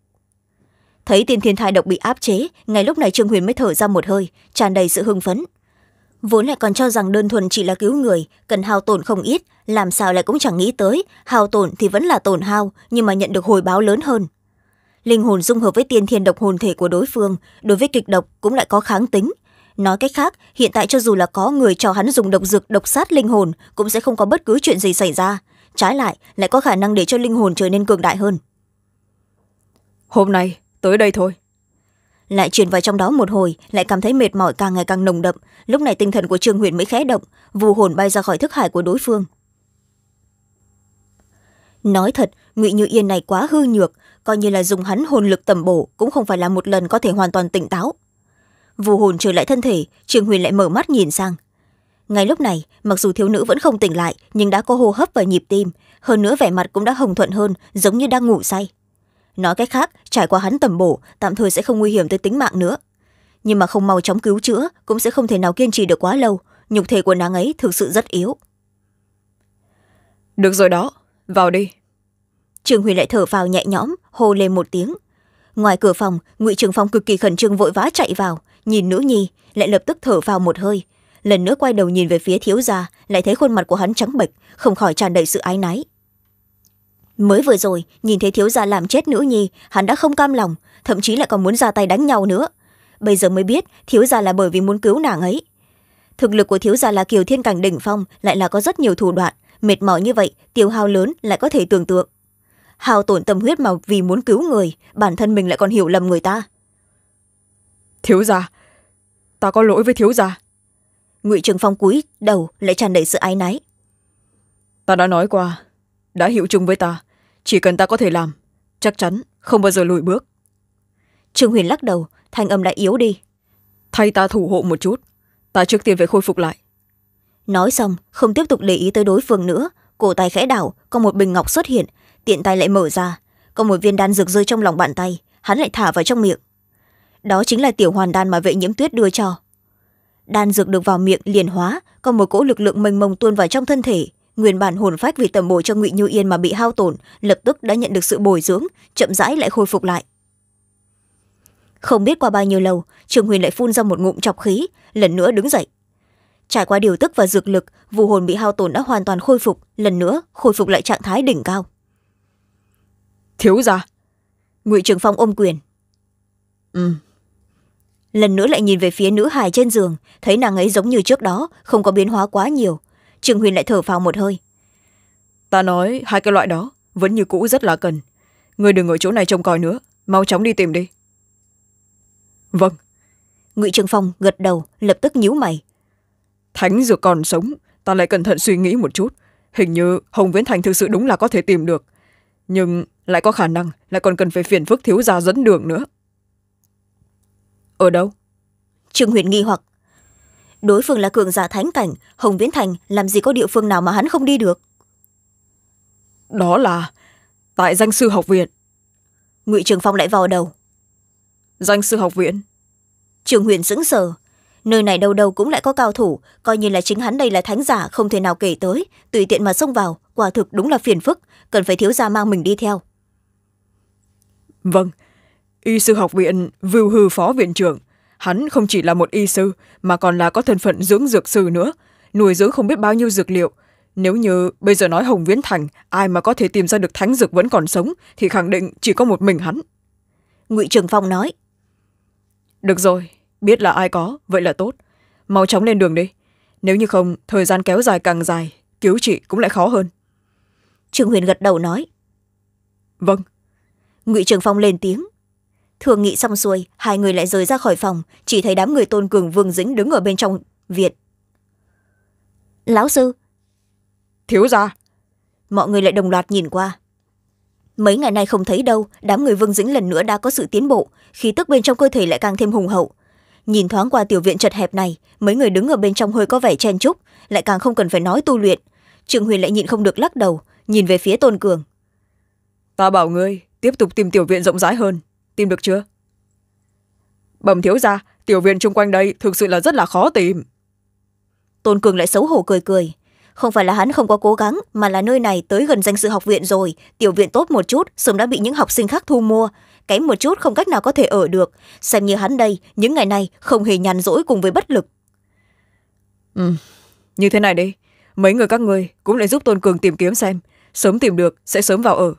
A: thấy tiên thiên thai độc bị áp chế ngay lúc này trương huyền mới thở ra một hơi tràn đầy sự hưng phấn vốn lại còn cho rằng đơn thuần chỉ là cứu người cần hao tổn không ít làm sao lại cũng chẳng nghĩ tới hao tổn thì vẫn là tổn hao nhưng mà nhận được hồi báo lớn hơn linh hồn dung hợp với tiên thiên độc hồn thể của đối phương đối với kịch độc cũng lại có kháng tính nói cách khác hiện tại cho dù là có người cho hắn dùng độc dược độc sát linh hồn cũng sẽ không có bất cứ chuyện gì xảy ra trái lại lại có khả năng để cho linh hồn trở nên cường đại hơn hôm nay tới đây thôi lại chuyển vào trong đó một hồi lại cảm thấy mệt mỏi càng ngày càng nồng đậm lúc này tinh thần của trương huyền mới khẽ động vù hồn bay ra khỏi thức hải của đối phương nói thật ngụy như yên này quá hư nhược coi như là dùng hắn hồn lực tẩm bổ cũng không phải là một lần có thể hoàn toàn tỉnh táo vù hồn trở lại thân thể trương huyền lại mở mắt nhìn sang ngay lúc này mặc dù thiếu nữ vẫn không tỉnh lại nhưng đã có hô hấp và nhịp tim hơn nữa vẻ mặt cũng đã hồng thuận hơn giống như đang ngủ say nói cách khác trải qua hắn tầm bổ tạm thời sẽ không nguy hiểm tới tính mạng nữa nhưng mà không mau chóng cứu chữa cũng sẽ không thể nào kiên trì được quá lâu nhục thể của nàng ấy thực sự rất yếu được rồi đó vào đi trường huy lại thở vào nhẹ nhõm hô lên một tiếng ngoài cửa phòng ngụy trường phong cực kỳ khẩn trương vội vã chạy vào nhìn nữ nhi lại lập tức thở vào một hơi lần nữa quay đầu nhìn về phía thiếu gia lại thấy khuôn mặt của hắn trắng bệch không khỏi tràn đầy sự ái náy mới vừa rồi nhìn thấy thiếu gia làm chết nữ nhi hắn đã không cam lòng thậm chí lại còn muốn ra tay đánh nhau nữa bây giờ mới biết thiếu gia là bởi vì muốn cứu nàng ấy thực lực của thiếu gia là kiều thiên cảnh đỉnh phong lại là có rất nhiều thủ đoạn mệt mỏi như vậy tiêu hao lớn lại có thể tưởng tượng hao tổn tâm huyết mà vì muốn cứu người bản thân mình lại còn hiểu lầm người ta thiếu gia ta có lỗi với thiếu gia ngụy trường phong cúi đầu lại tràn đầy sự ái náy ta đã nói qua đã hiệu chung với ta chỉ cần ta có thể làm chắc chắn không bao giờ lùi bước trương huyền lắc đầu thanh âm đã yếu đi thay ta thủ hộ một chút ta trước tiên phải khôi phục lại nói xong không tiếp tục để ý tới đối phương nữa cổ tay khẽ đảo có một bình ngọc xuất hiện tiện tay lại mở ra có một viên đan rực rơi trong lòng bàn tay hắn lại thả vào trong miệng đó chính là tiểu hoàn đan mà vệ nhiễm tuyết đưa cho đan dược được vào miệng liền hóa có một cỗ lực lượng mênh mông tuôn vào trong thân thể nguyên bản hồn phách vì tầm bổ cho ngụy như yên mà bị hao tổn lập tức đã nhận được sự bồi dưỡng chậm rãi lại khôi phục lại không biết qua bao nhiêu lâu trường huyền lại phun ra một ngụm chọc khí lần nữa đứng dậy trải qua điều tức và dược lực vụ hồn bị hao tổn đã hoàn toàn khôi phục lần nữa khôi phục lại trạng thái đỉnh cao thiếu ra ngụy trường phong ôm quyền ừ lần nữa lại nhìn về phía nữ hài trên giường thấy nàng ấy giống như trước đó không có biến hóa quá nhiều trương Huyền lại thở phào một hơi ta nói hai cái loại đó vẫn như cũ rất là cần người đừng ở chỗ này trông coi nữa mau chóng đi tìm đi vâng ngụy trường phong gật đầu lập tức nhíu mày thánh dược còn sống ta lại cẩn thận suy nghĩ một chút hình như hồng viễn thành thực sự đúng là có thể tìm được nhưng lại có khả năng lại còn cần phải phiền phức thiếu gia dẫn đường nữa ở đâu trương huyền nghi hoặc đối phương là cường giả thánh cảnh hồng viễn thành làm gì có địa phương nào mà hắn không đi được đó là tại danh sư học viện ngụy trường phong lại vào đầu danh sư học viện trường huyện sững sờ nơi này đâu đâu cũng lại có cao thủ coi như là chính hắn đây là thánh giả không thể nào kể tới tùy tiện mà xông vào quả thực đúng là phiền phức cần phải thiếu gia mang mình đi theo vâng y sư học viện vưu hư phó viện trưởng hắn không chỉ là một y sư mà còn là có thân phận dưỡng dược sư nữa nuôi dưỡng không biết bao nhiêu dược liệu nếu như bây giờ nói hồng viễn thành ai mà có thể tìm ra được thánh dược vẫn còn sống thì khẳng định chỉ có một mình hắn ngụy trường phong nói được rồi biết là ai có vậy là tốt mau chóng lên đường đi nếu như không thời gian kéo dài càng dài cứu trị cũng lại khó hơn trương huyền gật đầu nói vâng ngụy trường phong lên tiếng thường nghị xong xuôi hai người lại rời ra khỏi phòng chỉ thấy đám người tôn cường vương dĩnh đứng ở bên trong viện lão sư thiếu ra mọi người lại đồng loạt nhìn qua mấy ngày nay không thấy đâu đám người vương dĩnh lần nữa đã có sự tiến bộ khí tức bên trong cơ thể lại càng thêm hùng hậu nhìn thoáng qua tiểu viện chật hẹp này mấy người đứng ở bên trong hơi có vẻ chen chúc lại càng không cần phải nói tu luyện trường huyền lại nhịn không được lắc đầu nhìn về phía tôn cường ta bảo ngươi tiếp tục tìm tiểu viện rộng rãi hơn tìm được chưa bẩm thiếu ra tiểu viện chung quanh đây thực sự là rất là khó tìm tôn cường lại xấu hổ cười cười không phải là hắn không có cố gắng mà là nơi này tới gần danh sự học viện rồi tiểu viện tốt một chút sớm đã bị những học sinh khác thu mua kém một chút không cách nào có thể ở được xem như hắn đây những ngày này không hề nhàn rỗi cùng với bất lực ừ như thế này đi mấy người các ngươi cũng lại giúp tôn cường tìm kiếm xem sớm tìm được sẽ sớm vào ở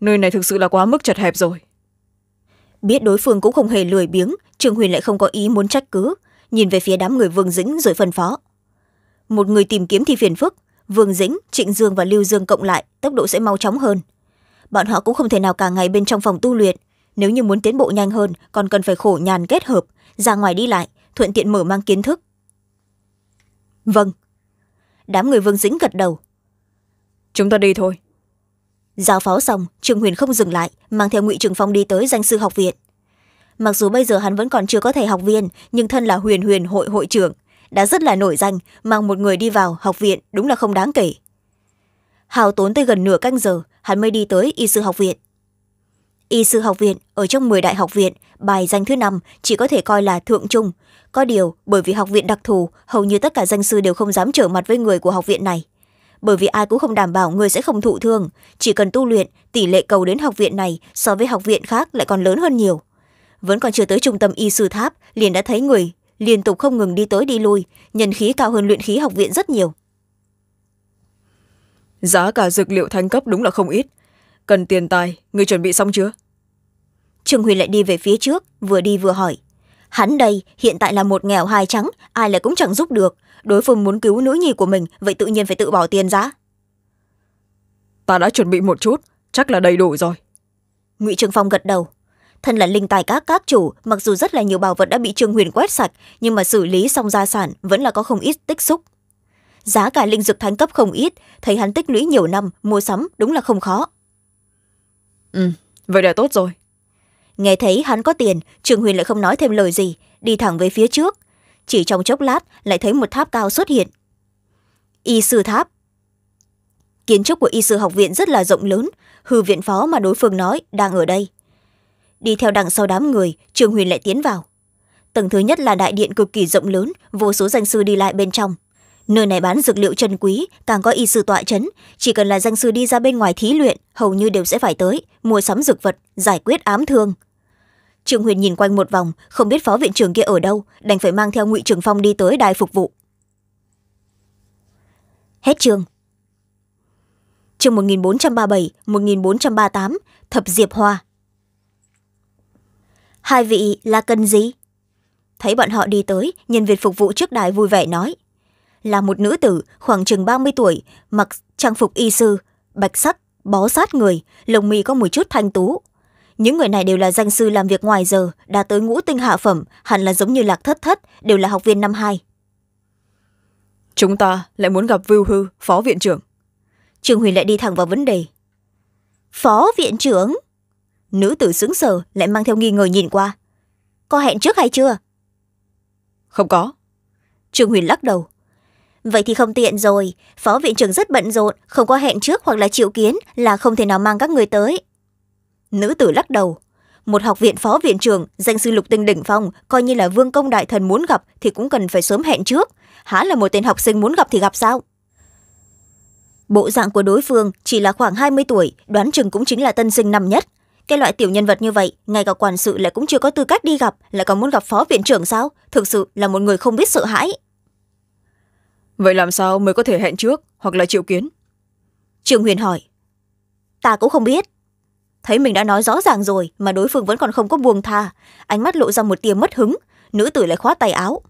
A: nơi này thực sự là quá mức chật hẹp rồi biết đối phương cũng không hề lười biếng trương huyền lại không có ý muốn trách cứ nhìn về phía đám người vương dĩnh rồi phân phó một người tìm kiếm thì phiền phức vương dĩnh trịnh dương và lưu dương cộng lại tốc độ sẽ mau chóng hơn bọn họ cũng không thể nào cả ngày bên trong phòng tu luyện nếu như muốn tiến bộ nhanh hơn còn cần phải khổ nhàn kết hợp ra ngoài đi lại thuận tiện mở mang kiến thức vâng đám người vương dĩnh gật đầu chúng ta đi thôi giao pháo xong trương huyền không dừng lại mang theo ngụy trường phong đi tới danh sư học viện mặc dù bây giờ hắn vẫn còn chưa có thầy học viên nhưng thân là huyền huyền hội hội trưởng đã rất là nổi danh mang một người đi vào học viện đúng là không đáng kể hào tốn tới gần nửa canh giờ hắn mới đi tới y sư học viện y sư học viện ở trong m đại học viện bài danh thứ năm chỉ có thể coi là thượng trung có điều bởi vì học viện đặc thù hầu như tất cả danh sư đều không dám trở mặt với người của học viện này bởi vì ai cũng không đảm bảo người sẽ không thụ thương chỉ cần tu luyện tỷ lệ cầu đến học viện này so với học viện khác lại còn lớn hơn nhiều vẫn còn chưa tới trung tâm y sư tháp liền đã thấy người liên tục không ngừng đi tới đi lui nhân khí cao hơn luyện khí học viện rất nhiều giá cả dược liệu thánh cấp đúng là không ít cần tiền tài người chuẩn bị xong chưa trương huy lại đi về phía trước vừa đi vừa hỏi hắn đây hiện tại là một nghèo hai trắng ai lại cũng chẳng giúp được đối phương muốn cứu nữ nhi của mình vậy tự nhiên phải tự bỏ tiền ra ta đã chuẩn bị một chút chắc là đầy đủ rồi ngụy trương phong gật đầu thân là linh tài các các chủ mặc dù rất là nhiều bảo vật đã bị trương huyền quét sạch nhưng mà xử lý xong gia sản vẫn là có không ít tích xúc giá cả linh dược thánh cấp không ít thấy hắn tích lũy nhiều năm mua sắm đúng là không khó ừ vậy là tốt rồi nghe thấy hắn có tiền trường huyền lại không nói thêm lời gì đi thẳng về phía trước chỉ trong chốc lát lại thấy một tháp cao xuất hiện y sư tháp kiến trúc của y sư học viện rất là rộng lớn hư viện phó mà đối phương nói đang ở đây đi theo đằng sau đám người trường huyền lại tiến vào tầng thứ nhất là đại điện cực kỳ rộng lớn vô số danh sư đi lại bên trong nơi này bán dược liệu chân quý càng có y sư tọa c chỉ cần là danh sư đi ra bên ngoài thí luyện hầu như đều sẽ phải tới mua sắm dược vật giải quyết ám thương trương huyền nhìn quanh một vòng không biết phó viện trưởng kia ở đâu đành phải mang theo ngụy trường phong đi tới đài phục vụ hết chương chương một nghìn bốn trăm ba mươi bảy một nghìn bốn trăm ba mươi tám thập diệp hoa hai vị là cần gì thấy bọn họ đi tới nhân viên phục vụ trước đài vui vẻ nói là một nữ tử khoảng chừng ba mươi tuổi mặc trang phục y sư bạch sắc bó sát người lồng mì có mùi chút thanh tú những người này đều là danh sư làm việc ngoài giờ đã tới ngũ tinh hạ phẩm hẳn là giống như lạc thất thất đều là học viên năm hai chúng ta lại muốn gặp vưu hư phó viện trưởng trường huyền lại đi thẳng vào vấn đề phó viện trưởng nữ tử xứng sở lại mang theo nghi ngờ nhìn qua có hẹn trước hay chưa không có trường huyền lắc đầu vậy thì không tiện rồi phó viện trưởng rất bận rộn không có hẹn trước hoặc là triệu kiến là không thể nào mang các người tới nữ tử lắc đầu một học viện phó viện trưởng danh sư lục tinh đỉnh phong coi như là vương công đại thần muốn gặp thì cũng cần phải sớm hẹn trước há là một tên học sinh muốn gặp thì gặp sao bộ dạng của đối phương chỉ là khoảng hai mươi tuổi đoán chừng cũng chính là tân sinh năm nhất cái loại tiểu nhân vật như vậy ngay cả quản sự lại cũng chưa có tư cách đi gặp lại còn muốn gặp phó viện trưởng sao thực sự là một người không biết sợ hãi vậy làm sao mới có thể hẹn trước hoặc là triệu kiến Trường huyền hỏi ta cũng không biết thấy mình đã nói rõ ràng rồi mà đối phương vẫn còn không có buông tha ánh mắt lộ ra một tia mất hứng nữ tử lại khóa tay áo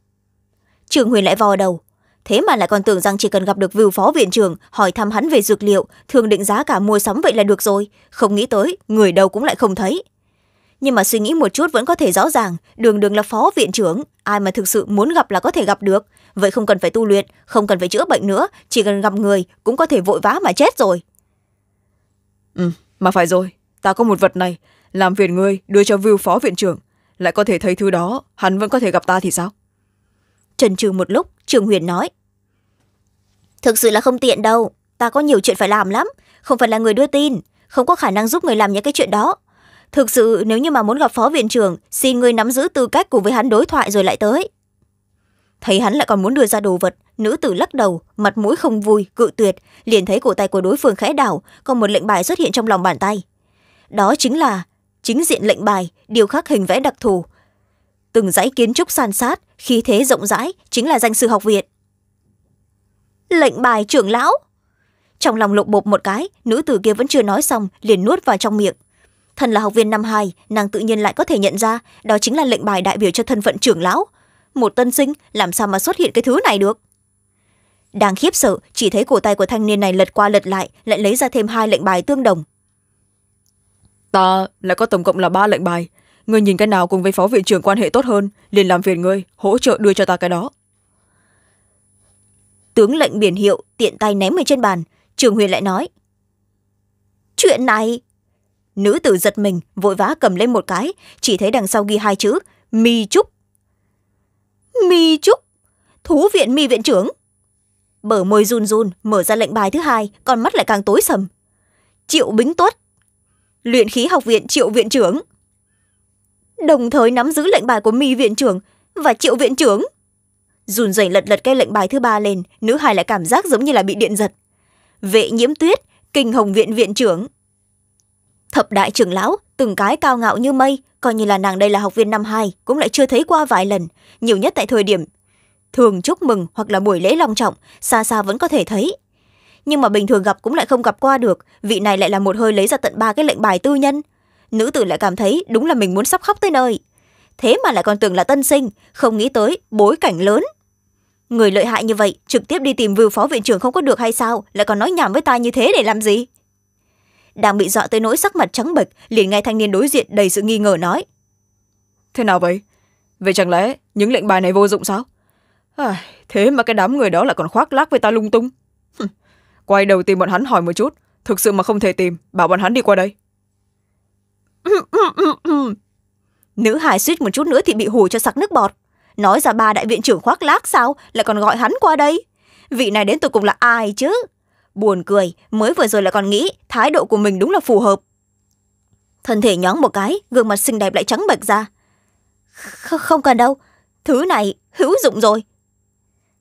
A: trường huyền lại vò đầu thế mà lại còn tưởng rằng chỉ cần gặp được vưu phó viện trưởng hỏi thăm hắn về dược liệu thường định giá cả mua sắm vậy là được rồi không nghĩ tới người đâu cũng lại không thấy nhưng mà suy nghĩ một chút vẫn có thể rõ ràng đường đường là phó viện trưởng ai mà thực sự muốn gặp là có thể gặp được vậy không cần phải tu luyện không cần phải chữa bệnh nữa chỉ cần gặp người cũng có thể vội vã mà chết rồi ừ mà phải rồi ta có một vật này làm phiền ngươi đưa cho vưu phó viện trưởng lại có thể thấy thứ đó hắn vẫn có thể gặp ta thì sao trần trừ một lúc trường huyền nói thực sự là không tiện đâu ta có nhiều chuyện phải làm lắm không phải là người đưa tin không có khả năng giúp người làm những cái chuyện đó thực sự nếu như mà muốn gặp phó viện trưởng xin ngươi nắm giữ tư cách cùng với hắn đối thoại rồi lại tới thấy hắn lại còn muốn đưa ra đồ vật nữ tử lắc đầu mặt mũi không vui cự tuyệt liền thấy cổ tay của đối phương khẽ đảo còn một lệnh bài xuất hiện trong lòng bàn tay đó chính là chính diện lệnh bài điều khắc hình vẽ đặc thù từng dãy kiến trúc san sát khí thế rộng rãi chính là danh sư học viện lệnh bài trưởng lão trong lòng lục bột một cái nữ tử kia vẫn chưa nói xong liền nuốt vào trong miệng thân là học viên năm hai nàng tự nhiên lại có thể nhận ra đó chính là lệnh bài đại biểu cho thân phận trưởng lão một tân sinh làm sao mà xuất hiện cái thứ này được đang khiếp sợ chỉ thấy cổ tay của thanh niên này lật qua lật lại lại lấy ra thêm hai lệnh bài tương đồng ta lại có tổng cộng là ba lệnh bài người nhìn cái nào cùng với phó viện trưởng quan hệ tốt hơn liền làm phiền ngươi hỗ trợ đưa cho ta cái đó tướng lệnh biển hiệu tiện tay ném ở trên bàn trường huyền lại nói chuyện này nữ tử giật mình vội vã cầm lên một cái chỉ thấy đằng sau ghi hai chữ mi trúc mi trúc thú viện mi viện trưởng bở môi run run mở ra lệnh bài thứ hai còn mắt lại càng tối sầm triệu bính tuất luyện khí học viện triệu viện trưởng đồng thời nắm giữ lệnh bài của mi viện trưởng và triệu viện trưởng run rẩy lật lật cái lệnh bài thứ ba lên nữ hài lại cảm giác giống như là bị điện giật vệ nhiễm tuyết kinh hồng viện viện trưởng thập đại trưởng lão từng cái cao ngạo như mây coi như là nàng đây là học viên năm hai cũng lại chưa thấy qua vài lần nhiều nhất tại thời điểm thường chúc mừng hoặc là buổi lễ long trọng xa xa vẫn có thể thấy nhưng mà bình thường gặp cũng lại không gặp qua được vị này lại là một hơi lấy ra tận ba cái lệnh bài tư nhân nữ tử lại cảm thấy đúng là mình muốn sắp khóc tới nơi thế mà lại còn tưởng là tân sinh không nghĩ tới bối cảnh lớn người lợi hại như vậy trực tiếp đi tìm vưu phó viện trưởng không có được hay sao lại còn nói nhảm với ta như thế để làm gì đang bị dọa tới nỗi sắc mặt trắng bệch liền nghe thanh niên đối diện đầy sự nghi ngờ nói thế nào vậy vậy chẳng lẽ những lệnh bài này vô dụng sao à, thế mà cái đám người đó lại còn khoác lác với ta lung tung quay đầu tìm bọn hắn hỏi một chút thực sự mà không thể tìm bảo bọn hắn đi qua đây (laughs) nữ hải suýt một chút nữa thì bị hù cho sặc nước bọt nói ra ba đại viện trưởng khoác lác sao lại còn gọi hắn qua đây vị này đến tôi cùng là ai chứ buồn cười mới vừa rồi lại còn nghĩ thái độ của mình đúng là phù hợp thân thể nhón một cái gương mặt xinh đẹp lại trắng bệch ra không cần đâu thứ này hữu dụng rồi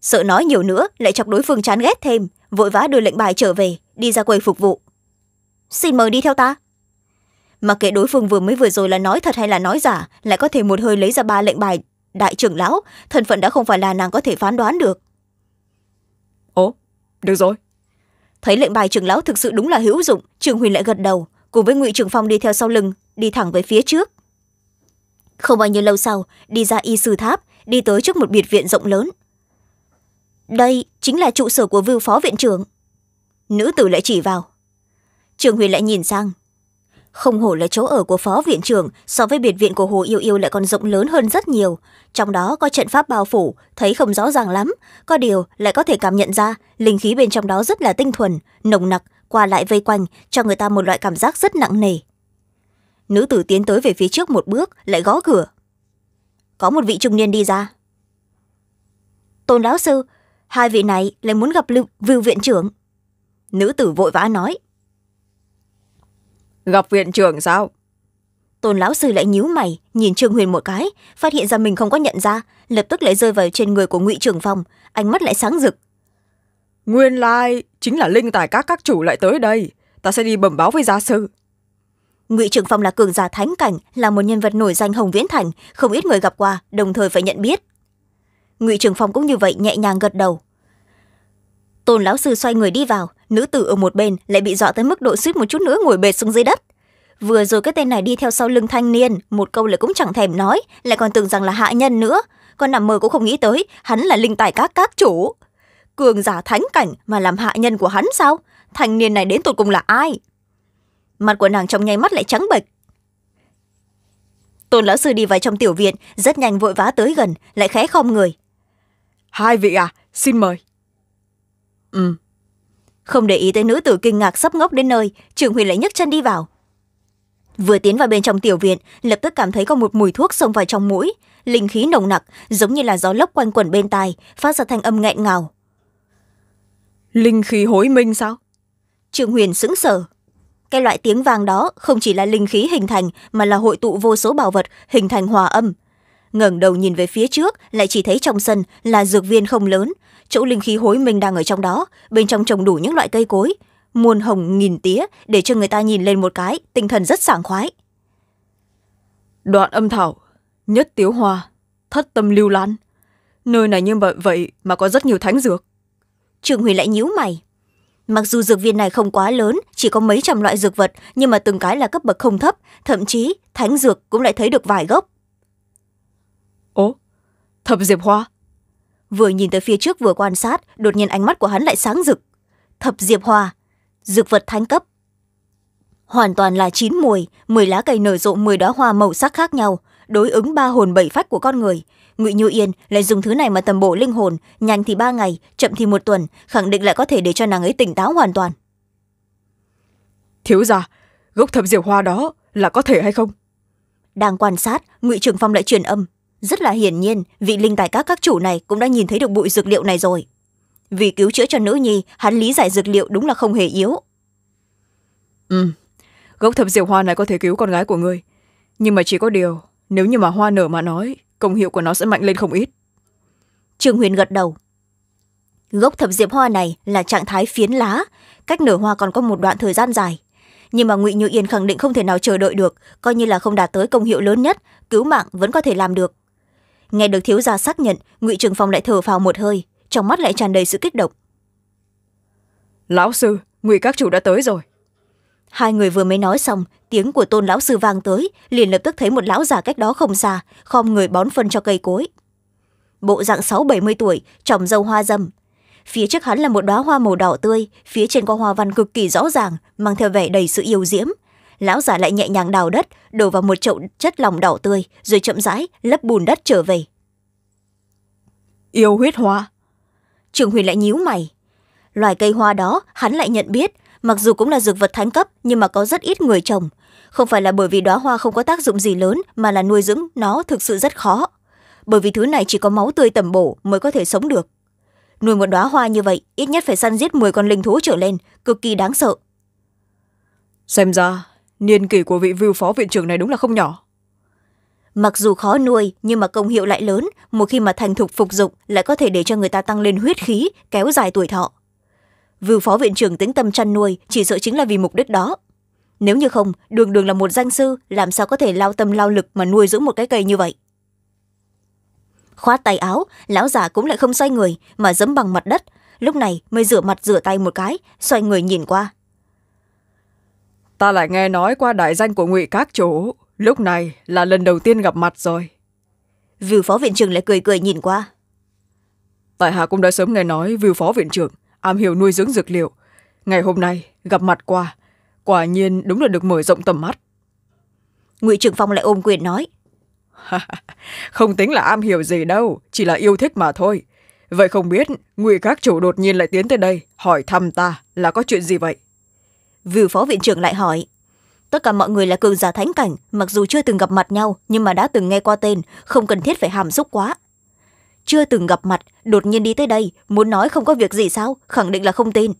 A: sợ nói nhiều nữa lại chọc đối phương chán ghét thêm vội vã đưa lệnh bài trở về đi ra quầy phục vụ xin mời đi theo ta mà kệ đối phương vừa mới vừa rồi là nói thật hay là nói giả lại có thể một hơi lấy ra ba lệnh bài đại trưởng lão thân phận đã không phải là nàng có thể phán đoán được ồ được rồi thấy lệnh bài trưởng lão thực sự đúng là hữu dụng trường huyền lại gật đầu cùng với ngụy trường phong đi theo sau lưng đi thẳng về phía trước không bao nhiêu lâu sau đi ra y sư tháp đi tới trước một biệt viện rộng lớn đây chính là trụ sở của vưu phó viện trưởng nữ tử lại chỉ vào trường huyền lại nhìn sang không hổ là chỗ ở của phó viện trưởng so với biệt viện của hồ yêu yêu lại còn rộng lớn hơn rất nhiều trong đó có trận pháp bao phủ thấy không rõ ràng lắm có điều lại có thể cảm nhận ra linh khí bên trong đó rất là tinh thuần nồng nặc qua lại vây quanh cho người ta một loại cảm giác rất nặng nề nữ tử tiến tới về phía trước một bước lại gõ cửa có một vị trung niên đi ra tôn lão sư hai vị này lại muốn gặp lưu, vưu viện trưởng nữ tử vội vã nói gặp viện trưởng sao tôn lão sư lại nhíu mày nhìn trương huyền một cái phát hiện ra mình không có nhận ra lập tức lại rơi vào trên người của ngụy trường phong ánh mắt lại sáng rực nguyên lai chính là linh tài các các chủ lại tới đây ta sẽ đi bẩm báo với gia sư ngụy trường phong là cường giả thánh cảnh là một nhân vật nổi danh hồng viễn thành không ít người gặp qua đồng thời phải nhận biết ngụy trường phong cũng như vậy nhẹ nhàng gật đầu tôn lão sư xoay người đi vào nữ tử ở một bên lại bị dọa tới mức độ suýt một chút nữa ngồi bệt xuống dưới đất vừa rồi cái tên này đi theo sau lưng thanh niên một câu lại cũng chẳng thèm nói lại còn tưởng rằng là hạ nhân nữa con nằm mơ cũng không nghĩ tới hắn là linh tài các các chủ cường giả thánh cảnh mà làm hạ nhân của hắn sao thanh niên này đến tột cùng là ai mặt của nàng trong nháy mắt lại trắng bệch tôn lão sư đi vào trong tiểu viện rất nhanh vội vã tới gần lại khé khom người hai vị à xin mời ừ không để ý tới nữ tử kinh ngạc sắp ngốc đến nơi trường huyền lại nhấc chân đi vào vừa tiến vào bên trong tiểu viện lập tức cảm thấy có một mùi thuốc xông vào trong mũi linh khí nồng nặc giống như là gió lốc quanh quẩn bên tai phát ra thanh âm nghẹn ngào linh khí hối minh sao trường huyền sững sờ cái loại tiếng vàng đó không chỉ là linh khí hình thành mà là hội tụ vô số bảo vật hình thành hòa âm ngẩng đầu nhìn về phía trước lại chỉ thấy trong sân là dược viên không lớn chỗ linh khí hối mình đang ở trong đó bên trong trồng đủ những loại cây cối muôn hồng nghìn tía để cho người ta nhìn lên một cái tinh thần rất sảng khoái đoạn âm thảo nhất tiếu hoa thất tâm lưu lan nơi này như vậy mà có rất nhiều thánh dược trường huy lại nhíu mày mặc dù dược viên này không quá lớn chỉ có mấy trăm loại dược vật nhưng mà từng cái là cấp bậc không thấp thậm chí thánh dược cũng lại thấy được vài gốc ố thập diệp hoa vừa nhìn tới phía trước vừa quan sát đột nhiên ánh mắt của hắn lại sáng rực thập diệp hoa dược vật thánh cấp hoàn toàn là chín mùi mười lá cây nở rộ mười đóa hoa màu sắc khác nhau đối ứng ba hồn bảy phách của con người ngụy như yên lại dùng thứ này mà tầm bổ linh hồn nhanh thì ba ngày chậm thì một tuần khẳng định lại có thể để cho nàng ấy tỉnh táo hoàn toàn thiếu ra gốc thập diệp hoa đó là có thể hay không đang quan sát ngụy trường phong lại truyền âm rất là hiển nhiên vị linh tài các các chủ này cũng đã nhìn thấy được bụi dược liệu này rồi vì cứu chữa cho nữ nhi hắn lý giải dược liệu đúng là không hề yếu ừ gốc thập diệu hoa này có thể cứu con gái của ngươi nhưng mà chỉ có điều nếu như mà hoa nở mà nói công hiệu của nó sẽ mạnh lên không ít trương huyền gật đầu gốc thập diệp hoa này là trạng thái phiến lá cách nở hoa còn có một đoạn thời gian dài nhưng mà ngụy như yên khẳng định không thể nào chờ đợi được coi như là không đạt tới công hiệu lớn nhất cứu mạng vẫn có thể làm được nghe được thiếu gia xác nhận ngụy trường phong lại thở phào một hơi trong mắt lại tràn đầy sự kích động lão sư ngụy các chủ đã tới rồi hai người vừa mới nói xong tiếng của tôn lão sư vang tới liền lập tức thấy một lão già cách đó không xa khom người bón phân cho cây cối bộ dạng sáu bảy mươi tuổi trồng dâu hoa dâm phía trước hắn là một đoá hoa màu đỏ tươi phía trên có hoa văn cực kỳ rõ ràng mang theo vẻ đầy sự yêu diễm lão giả lại nhẹ nhàng đào đất đổ vào một chậu chất lòng đỏ tươi rồi chậm rãi lấp bùn đất trở về yêu huyết hoa trường huyền lại nhíu mày loài cây hoa đó hắn lại nhận biết mặc dù cũng là dược vật thánh cấp nhưng mà có rất ít người trồng không phải là bởi vì đóa hoa không có tác dụng gì lớn mà là nuôi dưỡng nó thực sự rất khó bởi vì thứ này chỉ có máu tươi tầm bổ mới có thể sống được nuôi một đóa hoa như vậy ít nhất phải săn giết m con linh thú trở lên cực kỳ đáng sợ xem ra niên kỷ của vị vưu phó viện trưởng này đúng là không nhỏ mặc dù khó nuôi nhưng mà công hiệu lại lớn một khi mà thành thục phục dụng lại có thể để cho người ta tăng lên huyết khí kéo dài tuổi thọ vưu phó viện trưởng tính tâm chăn nuôi chỉ sợ chính là vì mục đích đó nếu như không đường đường là một danh sư làm sao có thể lao tâm lao lực mà nuôi dưỡng một cái cây như vậy khoát tay áo lão già cũng lại không xoay người mà dẫm bằng mặt đất lúc này mới rửa mặt rửa tay một cái xoay người nhìn qua ta lại nghe nói qua đại danh của ngụy các chủ lúc này là lần đầu tiên gặp mặt rồi vưu phó viện trưởng lại cười cười nhìn qua tại hạ cũng đã sớm nghe nói vưu phó viện trưởng am hiểu nuôi dưỡng dược liệu ngày hôm nay gặp mặt qua quả nhiên đúng là được mở rộng tầm mắt ngụy trưởng phong lại ôm quyền nói không tính là am hiểu gì đâu chỉ là yêu thích mà thôi vậy không biết ngụy các chủ đột nhiên lại tiến tới đây hỏi thăm ta là có chuyện gì vậy vừ phó viện trưởng lại hỏi tất cả mọi người là cường giả thánh cảnh mặc dù chưa từng gặp mặt nhau nhưng mà đã từng nghe qua tên không cần thiết phải hàm xúc quá chưa từng gặp mặt đột nhiên đi tới đây muốn nói không có việc gì sao khẳng định là không tin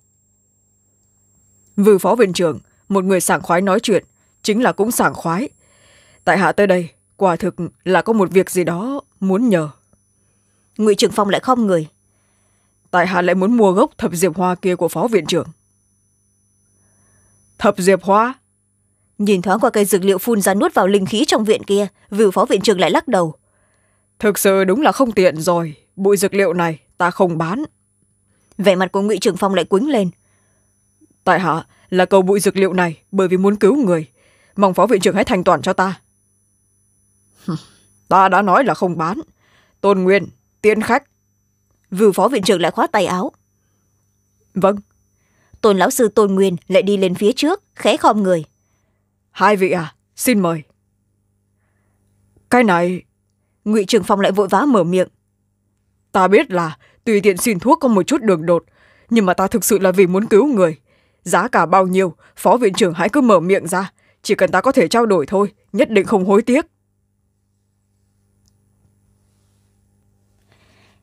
A: vừ phó viện trưởng một người sảng khoái nói chuyện chính là cũng sảng khoái tại hạ tới đây quả thực là có một việc gì đó muốn nhờ ngụy trưởng phong lại không người tại hạ lại muốn mua gốc thập diệp hoa kia của phó viện trưởng thập diệp hoa nhìn thoáng qua cây dược liệu phun ra nuốt vào linh khí trong viện kia vựu phó viện trưởng lại lắc đầu thực sự đúng là không tiện rồi bụi dược liệu này ta không bán vẻ mặt của ngụy trưởng phong lại quýnh lên tại hạ là cầu bụi dược liệu này bởi vì muốn cứu người mong phó viện trưởng hãy thành toàn cho ta (laughs) ta đã nói là không bán tôn nguyên tiên khách vựu phó viện trưởng lại khoát tay áo vâng tôn lão sư tôn nguyên lại đi lên phía trước khẽ khom người hai vị à xin mời cái này ngụy trường phong lại vội vã mở miệng ta biết là tùy tiện xin thuốc có một chút đường đột nhưng mà ta thực sự là vì muốn cứu người giá cả bao nhiêu phó viện trưởng hãy cứ mở miệng ra chỉ cần ta có thể trao đổi thôi nhất định không hối tiếc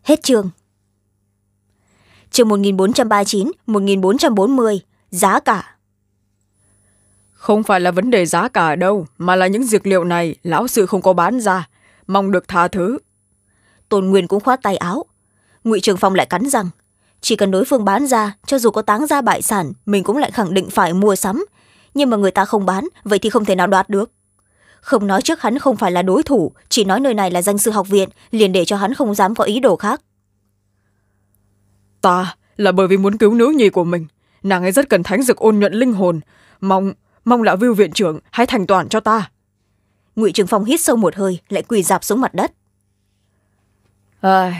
A: hết trường chương một nghìn bốn trăm ba mươi chín một nghìn bốn trăm bốn mươi giá cả không phải là vấn đề giá cả đâu mà là những dược liệu này lão sư không có bán ra mong được tha thứ tôn nguyên cũng khoát tay áo ngụy trường phong lại cắn rằng chỉ cần đối phương bán ra cho dù có táng ra bại sản mình cũng lại khẳng định phải mua sắm nhưng mà người ta không bán vậy thì không thể nào đoạt được không nói trước hắn không phải là đối thủ chỉ nói nơi này là danh sư học viện liền để cho hắn không dám có ý đồ khác ta là bởi vì muốn cứu nữ nhi của mình nàng ấy rất cần thánh dực ôn nhuận linh hồn mong mong lão viu viện trưởng hãy thành toàn cho ta ngụy trường phong hít sâu một hơi lại quỳ dạp xuống mặt đất ai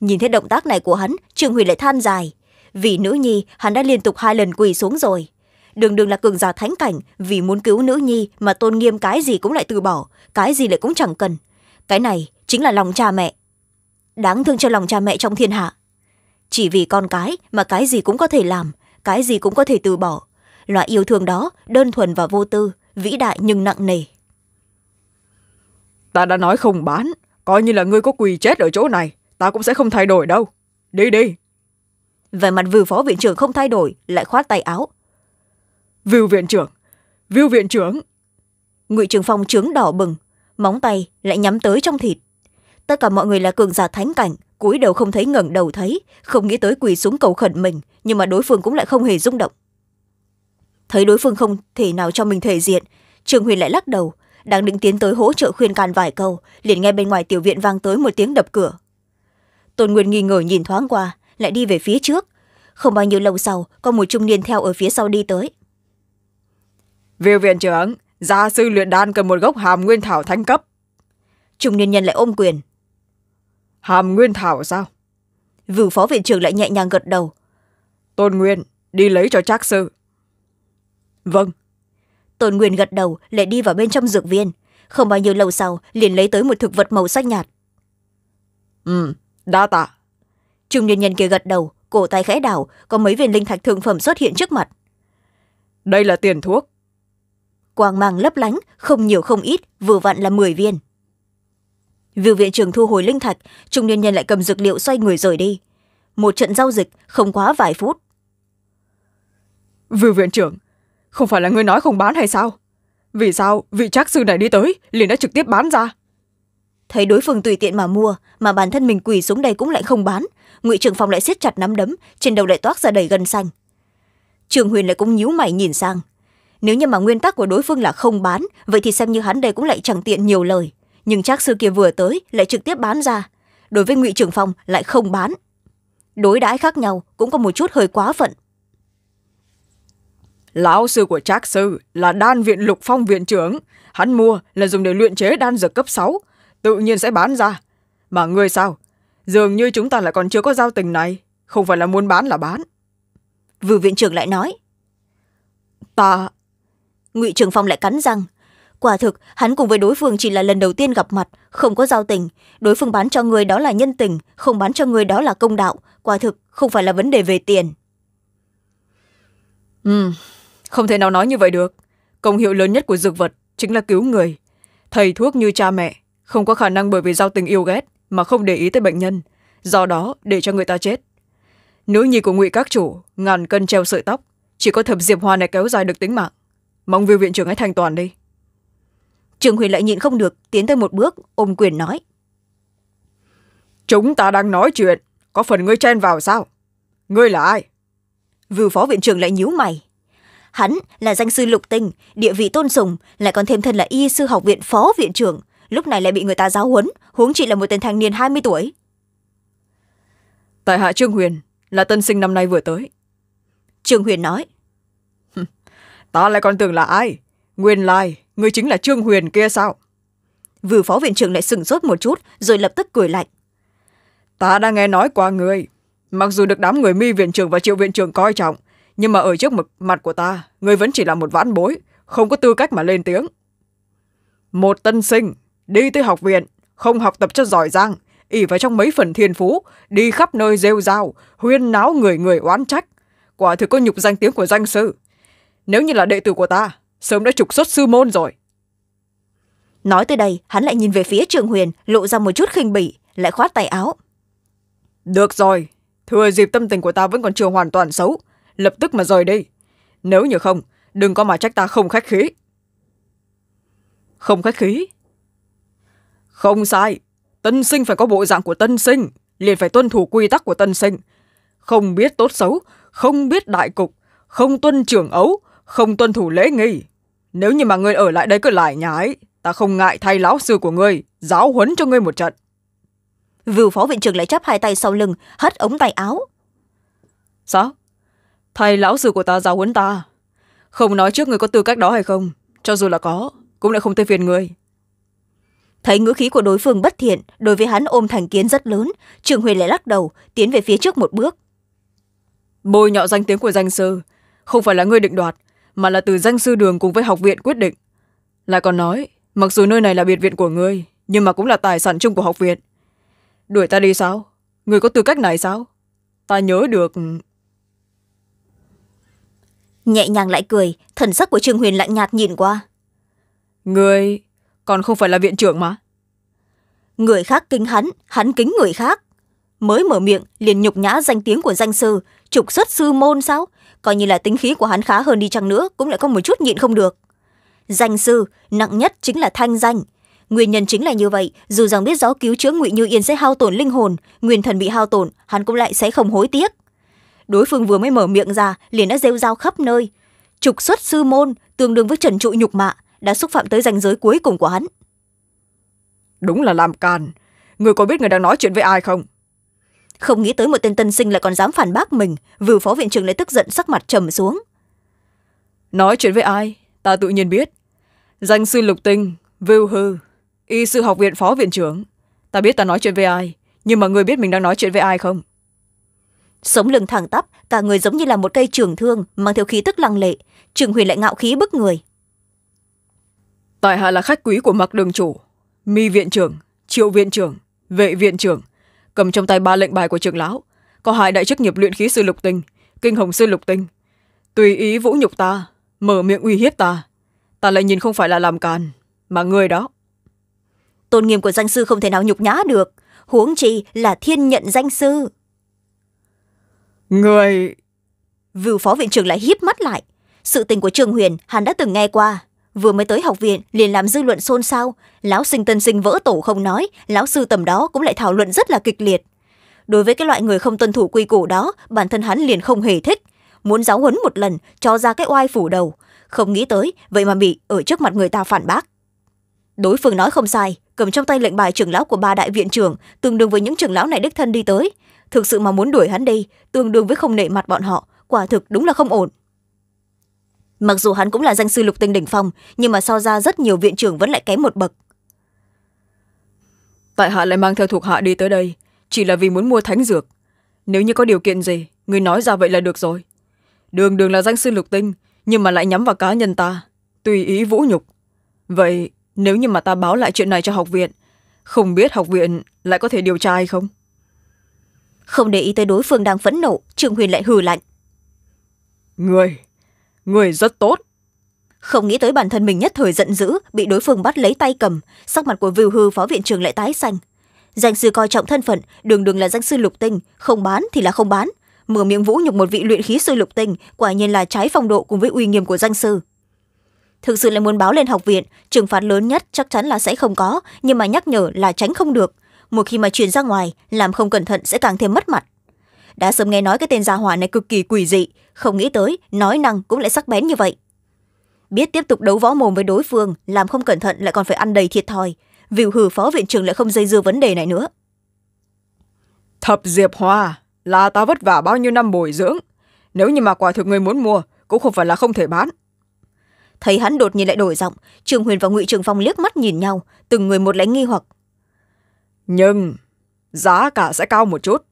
A: nhìn thấy động tác này của hắn trương huy lại than dài vì nữ nhi hắn đã liên tục hai lần quỳ xuống rồi đường đường là cường giả thánh cảnh vì muốn cứu nữ nhi mà tôn nghiêm cái gì cũng lại từ bỏ cái gì lại cũng chẳng cần cái này chính là lòng cha mẹ đáng thương cho lòng cha mẹ trong thiên hạ chỉ vì con cái mà cái gì cũng có thể làm cái gì cũng có thể từ bỏ loại yêu thương đó đơn thuần và vô tư vĩ đại nhưng nặng nề ta đã nói không bán coi như là ngươi có quỳ chết ở chỗ này ta cũng sẽ không thay đổi đâu đi đi về mặt vừ phó viện trưởng không thay đổi lại khoát tay áo vưu viện trưởng vưu viện trưởng ngụy trường phong trướng đỏ bừng móng tay lại nhắm tới trong thịt tất cả mọi người là cường giả thánh cảnh cúi đầu không thấy ngẩng đầu thấy không nghĩ tới quỳ xuống cầu khẩn mình nhưng mà đối phương cũng lại không hề rung động thấy đối phương không thể nào cho mình thể diện trường huyền lại lắc đầu đang định tiến tới hỗ trợ khuyên can vài câu liền nghe bên ngoài tiểu viện vang tới một tiếng đập cửa tôn nguyên nghi ngờ nhìn thoáng qua lại đi về phía trước không bao nhiêu lâu sau có một trung niên theo ở phía sau đi tới viêu viện trưởng gia sư luyện đan cần một gốc hàm nguyên thảo thanh cấp trung niên nhân lại ôm quyền hàm nguyên thảo sao vử phó viện trưởng lại nhẹ nhàng gật đầu tôn nguyên đi lấy cho trác sư vâng tôn nguyên gật đầu lại đi vào bên trong dược viên không bao nhiêu lâu sau liền lấy tới một thực vật màu sắc nhạt ừ đa tạ trung nhân nhân kia gật đầu cổ tay khẽ đảo có mấy viên linh thạch thượng phẩm xuất hiện trước mặt đây là tiền thuốc quang mang lấp lánh không nhiều không ít vừa vặn là m viên viu viện trưởng thu hồi linh thạch trung niên nhân lại cầm dược liệu xoay người rời đi một trận giao dịch không quá vài phút viu viện trưởng không phải là người nói không bán hay sao vì sao vị trác sư này đi tới liền đã trực tiếp bán ra thấy đối phương tùy tiện mà mua mà bản thân mình quỳ xuống đây cũng lại không bán ngụy trưởng phòng lại siết chặt nắm đấm trên đầu lại toát ra đầy gân xanh trường huyền lại cũng nhíu mày nhìn sang nếu như mà nguyên tắc của đối phương là không bán vậy thì xem như hắn đây cũng lại chẳng tiện nhiều lời nhưng trác sư kia vừa tới lại trực tiếp bán ra đối với ngụy trưởng phòng lại không bán đối đãi khác nhau cũng có một chút hơi quá phận lão sư của trác sư là đan viện lục phong viện trưởng hắn mua là dùng để luyện chế đan dược cấp sáu tự nhiên sẽ bán ra mà người sao dường như chúng ta lại còn chưa có giao tình này không phải là muốn bán là bán vừa viện trưởng lại nói ta ngụy trường phong lại cắn răng quả thực hắn cùng với đối phương chỉ là lần đầu tiên gặp mặt không có giao tình đối phương bán cho người đó là nhân tình không bán cho người đó là công đạo quả thực không phải là vấn đề về tiền ừ không thể nào nói như vậy được công hiệu lớn nhất của dược vật chính là cứu người thầy thuốc như cha mẹ không có khả năng bởi vì giao tình yêu ghét mà không để ý tới bệnh nhân do đó để cho người ta chết nữ nhi của ngụy các chủ ngàn cân treo sợi tóc chỉ có thập diệp hoa này kéo dài được tính mạng mong viu viện trưởng hãy thành toàn đi Trường huyền lại nhịn không được tiến tới một bước ôm quyền nói chúng ta đang nói chuyện có phần ngươi chen vào sao ngươi là ai vưu phó viện trưởng lại nhíu mày hắn là danh sư lục tinh địa vị tôn sùng lại còn thêm thân là y sư học viện phó viện trưởng lúc này lại bị người ta giáo huấn huống chị là một tên thanh niên hai mươi tuổi tại hạ trương huyền là tân sinh năm nay vừa tới trương huyền nói ta lại còn tưởng là ai nguyên lai người chính là trương huyền kia sao vừa phó viện trưởng lại sửng sốt một chút rồi lập tức cười lạnh ta đã nghe nói qua người mặc dù được đám người mi viện trưởng và triệu viện trưởng coi trọng nhưng mà ở trước mặt của ta người vẫn chỉ là một vãn bối không có tư cách mà lên tiếng một tân sinh đi tới học viện không học tập cho giỏi giang ỉ vào trong mấy phần thiên phú đi khắp nơi rêu r huyên náo người người oán trách quả thực có nhục danh tiếng của danh sư nếu như là đệ tử của ta sớm đã trục xuất sư môn rồi nói tới đây hắn lại nhìn về phía trường huyền lộ ra một chút khinh bỉ lại khoát tay áo được rồi thừa dịp tâm tình của ta vẫn còn chưa hoàn toàn xấu lập tức mà rời đi nếu như không đừng có mà trách ta không khách khí không khách khí không sai tân sinh phải có bộ dạng của tân sinh liền phải tuân thủ quy tắc của tân sinh không biết tốt xấu không biết đại cục không tuân trưởng ấu không tuân thủ lễ nghi nếu như mà ngươi ở lại đây cứ lải nhái ta không ngại thay lão sư của ngươi giáo huấn cho ngươi một trận vưu phó viện trưởng lại chắp hai tay sau lưng hất ống tay áo sao dạ, thay lão sư của ta giáo huấn ta không nói trước người có tư cách đó hay không cho dù là có cũng lại không tê phiền người thấy ngữ khí của đối phương bất thiện đối với hắn ôm thành kiến rất lớn trường huyền lại lắc đầu tiến về phía trước một bước bôi nhọ danh tiếng của danh sư không phải là ngươi định đoạt mà là từ danh sư đường cùng với học viện quyết định lại còn nói mặc dù nơi này là biệt viện của ngươi nhưng mà cũng là tài sản chung của học viện đuổi ta đi sao người có tư cách này sao ta nhớ được nhẹ nhàng lại cười thần sắc của trương huyền lạnh nhạt nhìn qua người còn không phải là viện trưởng mà người khác kính hắn hắn kính người khác mới mở miệng liền nhục nhã danh tiếng của danh sư trục xuất sư môn sao coi như là tính khí của hắn khá hơn đi chăng nữa cũng lại có một chút nhịn không được danh sư nặng nhất chính là thanh danh nguyên nhân chính là như vậy dù rằng biết rõ cứu chữa ngụy như yên sẽ hao tổn linh hồn nguyên thần bị hao tổn hắn cũng lại sẽ không hối tiếc đối phương vừa mới mở miệng ra liền đã rêu rao khắp nơi trục xuất sư môn tương đương với trần trụi nhục mạ đã xúc phạm tới ranh giới cuối cùng của hắn đúng là làm càn người có biết người đang nói chuyện với ai không không nghĩ tới một tên tân sinh lại còn dám phản bác mình vừa phó viện trưởng lại tức giận sắc mặt trầm xuống nói chuyện với ai ta tự nhiên biết danh sư lục tinh vưu hư y sư học viện phó viện trưởng ta biết ta nói chuyện với ai nhưng mà người biết mình đang nói chuyện với ai không sống lưng thẳng tắp cả người giống như là một cây trường thương mang theo khí tức lăng lệ trường huyền lại ngạo khí bức người tại hạ là khách quý của mặc đường chủ mi viện trưởng triệu viện trưởng vệ viện trưởng cầm trong tay ba lệnh bài của trưởng lão có hai đại chức nghiệp luyện khí sư lục tinh kinh hồng sư lục tinh tùy ý vũ nhục ta mở miệng uy hiếp ta ta lại nhìn không phải là làm càn mà người đó tôn nghiêm của danh sư không thể nào nhục nhã được huống chi là thiên nhận danh sư người vưu phó viện trưởng lại hiếp mắt lại sự tình của trương huyền hắn đã từng nghe qua vừa mới tới học viện liền làm dư luận xôn xao lão sinh tân sinh vỡ tổ không nói lão sư tầm đó cũng lại thảo luận rất là kịch liệt đối với cái loại người không tuân thủ quy củ đó bản thân hắn liền không hề thích muốn giáo huấn một lần cho ra cái oai phủ đầu không nghĩ tới vậy mà bị ở trước mặt người ta phản bác đối phương nói không sai cầm trong tay lệnh bài trưởng lão của ba đại viện trưởng tương đương với những trưởng lão này đích thân đi tới thực sự mà muốn đuổi hắn đi tương đương với không nể mặt bọn họ quả thực đúng là không ổn mặc dù hắn cũng là danh sư lục tinh đỉnh phong nhưng mà so ra rất nhiều viện trưởng vẫn lại kém một bậc tại hạ lại mang theo thuộc hạ đi tới đây chỉ là vì muốn mua thánh dược nếu như có điều kiện gì người nói ra vậy là được rồi đường đường là danh sư lục tinh nhưng mà lại nhắm vào cá nhân ta tùy ý vũ nhục vậy nếu như mà ta báo lại chuyện này cho học viện không biết học viện lại có thể điều tra hay không không để ý tới đối phương đang phẫn nộ trương huyền lại hừ lạnh người người rất tốt không nghĩ tới bản thân mình nhất thời giận dữ bị đối phương bắt lấy tay cầm sắc mặt của vưu hư phó viện trưởng lại tái xanh danh sư coi trọng thân phận đường đường là danh sư lục tinh không bán thì là không bán mở miệng vũ nhục một vị luyện khí sư lục tinh quả nhiên là trái phong độ cùng với uy nghiêm của danh sư thực sự lại muốn báo lên học viện trừng phạt lớn nhất chắc chắn là sẽ không có nhưng mà nhắc nhở là tránh không được một khi mà truyền ra ngoài làm không cẩn thận sẽ càng thêm mất mặt đã sớm nghe nói cái tên gia hỏa này cực kỳ quỷ dị không nghĩ tới nói năng cũng lại sắc bén như vậy biết tiếp tục đấu võ mồm với đối phương làm không cẩn thận lại còn phải ăn đầy thiệt thòi vỉu hử phó viện trưởng lại không dây dưa vấn đề này nữa thập diệp hoa là ta vất vả bao nhiêu năm bồi dưỡng nếu như mà quả thực người muốn mua cũng không phải là không thể bán thấy hắn đột nhiên lại đổi giọng trường huyền và ngụy trường phong liếc mắt nhìn nhau từng người một lãnh nghi hoặc nhưng giá cả sẽ cao một chút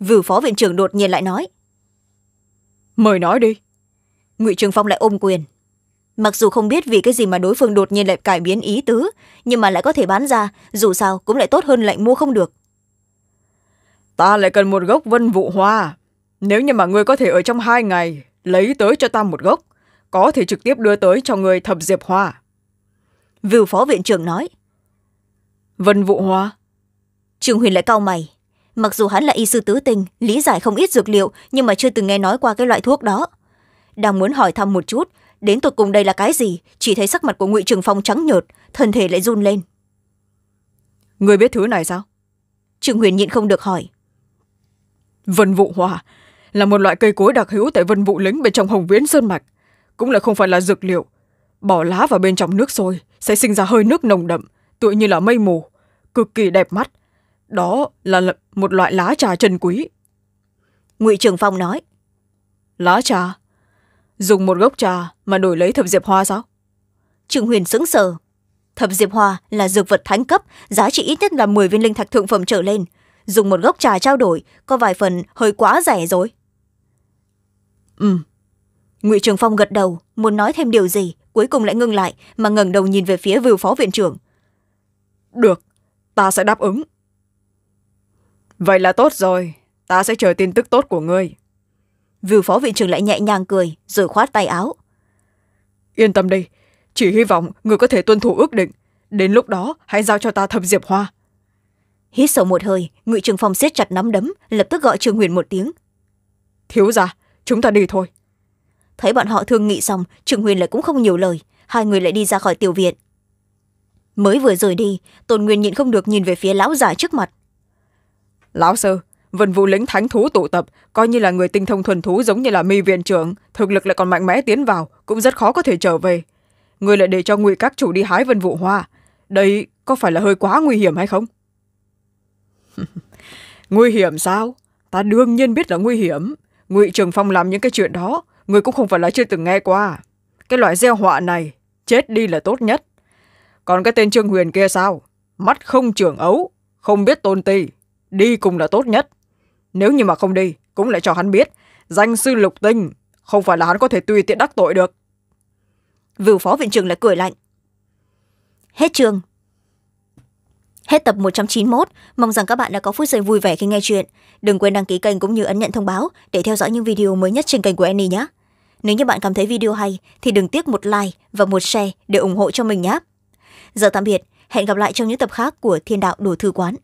A: vừ phó viện trưởng đột nhiên lại nói mời nói đi ngụy trường phong lại ôm quyền mặc dù không biết vì cái gì mà đối phương đột nhiên lại cải biến ý tứ nhưng mà lại có thể bán ra dù sao cũng lại tốt hơn lệnh mua không được ta lại cần một gốc vân vụ hoa nếu như mà ngươi có thể ở trong hai ngày lấy tới cho ta một gốc có thể trực tiếp đưa tới cho người thập diệp hoa vưu phó viện trưởng nói vân vụ hoa Trường huyền lại cau mày mặc dù hắn là y sư tứ tình lý giải không ít dược liệu nhưng mà chưa từng nghe nói qua cái loại thuốc đó đang muốn hỏi thăm một chút đến tột cùng đây là cái gì chỉ thấy sắc mặt của ngụy trường phong trắng nhợt thân thể lại run lên người biết thứ này sao trương huyền nhịn không được hỏi vân vụ hòa là một loại cây cối đặc hữu tại vân vụ lính bên trong hồng viễn sơn mạch cũng là không phải là dược liệu bỏ lá vào bên trong nước sôi sẽ sinh ra hơi nước nồng đậm tựa như là mây mù cực kỳ đẹp mắt đó là một loại lá trà trần quý ngụy trường phong nói lá trà dùng một gốc trà mà đổi lấy thập diệp hoa sao trường huyền sững sờ thập diệp hoa là dược vật thánh cấp giá trị ít nhất là m viên linh thạch thượng phẩm trở lên dùng một gốc trà trao đổi có vài phần hơi quá rẻ rồi ừ ngụy trường phong gật đầu muốn nói thêm điều gì cuối cùng lại ngưng lại mà ngẩng đầu nhìn về phía vưu phó viện trưởng được ta sẽ đáp ứng vậy là tốt rồi ta sẽ chờ tin tức tốt của ngươi vưu phó vị trưởng lại nhẹ nhàng cười rồi khoát tay áo yên tâm đi chỉ hy vọng người có thể tuân thủ ước định đến lúc đó hãy giao cho ta thập diệp hoa hít sâu một hơi ngụy trường phong siết chặt nắm đấm lập tức gọi trường huyền một tiếng thiếu ra chúng ta đi thôi thấy bọn họ thương nghị xong trường huyền lại cũng không nhiều lời hai người lại đi ra khỏi tiểu viện mới vừa rời đi tôn nguyên nhịn không được nhìn về phía lão già trước mặt lão sư vân vũ lính thánh thú tụ tập coi như là người tinh thông thuần thú giống như là mi viện trưởng thực lực lại còn mạnh mẽ tiến vào cũng rất khó có thể trở về người lại để cho ngụy các chủ đi hái vân vũ hoa đây có phải là hơi quá nguy hiểm hay không (laughs) nguy hiểm sao ta đương nhiên biết là nguy hiểm ngụy trường phong làm những cái chuyện đó người cũng không phải là chưa từng nghe qua cái loại gieo họa này chết đi là tốt nhất còn cái tên trương huyền kia sao mắt không trưởng ấu không biết tôn ti đi cùng là tốt nhất nếu như mà không đi cũng lại cho hắn biết danh sư lục tinh không phải là hắn có thể tùy tiện đắc tội được vưu phó viện trưởng lại cười lạnh hết trường hết tập 191, mong rằng các bạn đã có phút giây vui vẻ khi nghe chuyện đừng quên đăng ký kênh cũng như ấn nhận thông báo để theo dõi những video mới nhất trên kênh của annie nhé nếu như bạn cảm thấy video hay thì đừng tiếc một like và một share để ủng hộ cho mình nhé giờ tạm biệt hẹn gặp lại trong những tập khác của thiên đạo đồ thư quán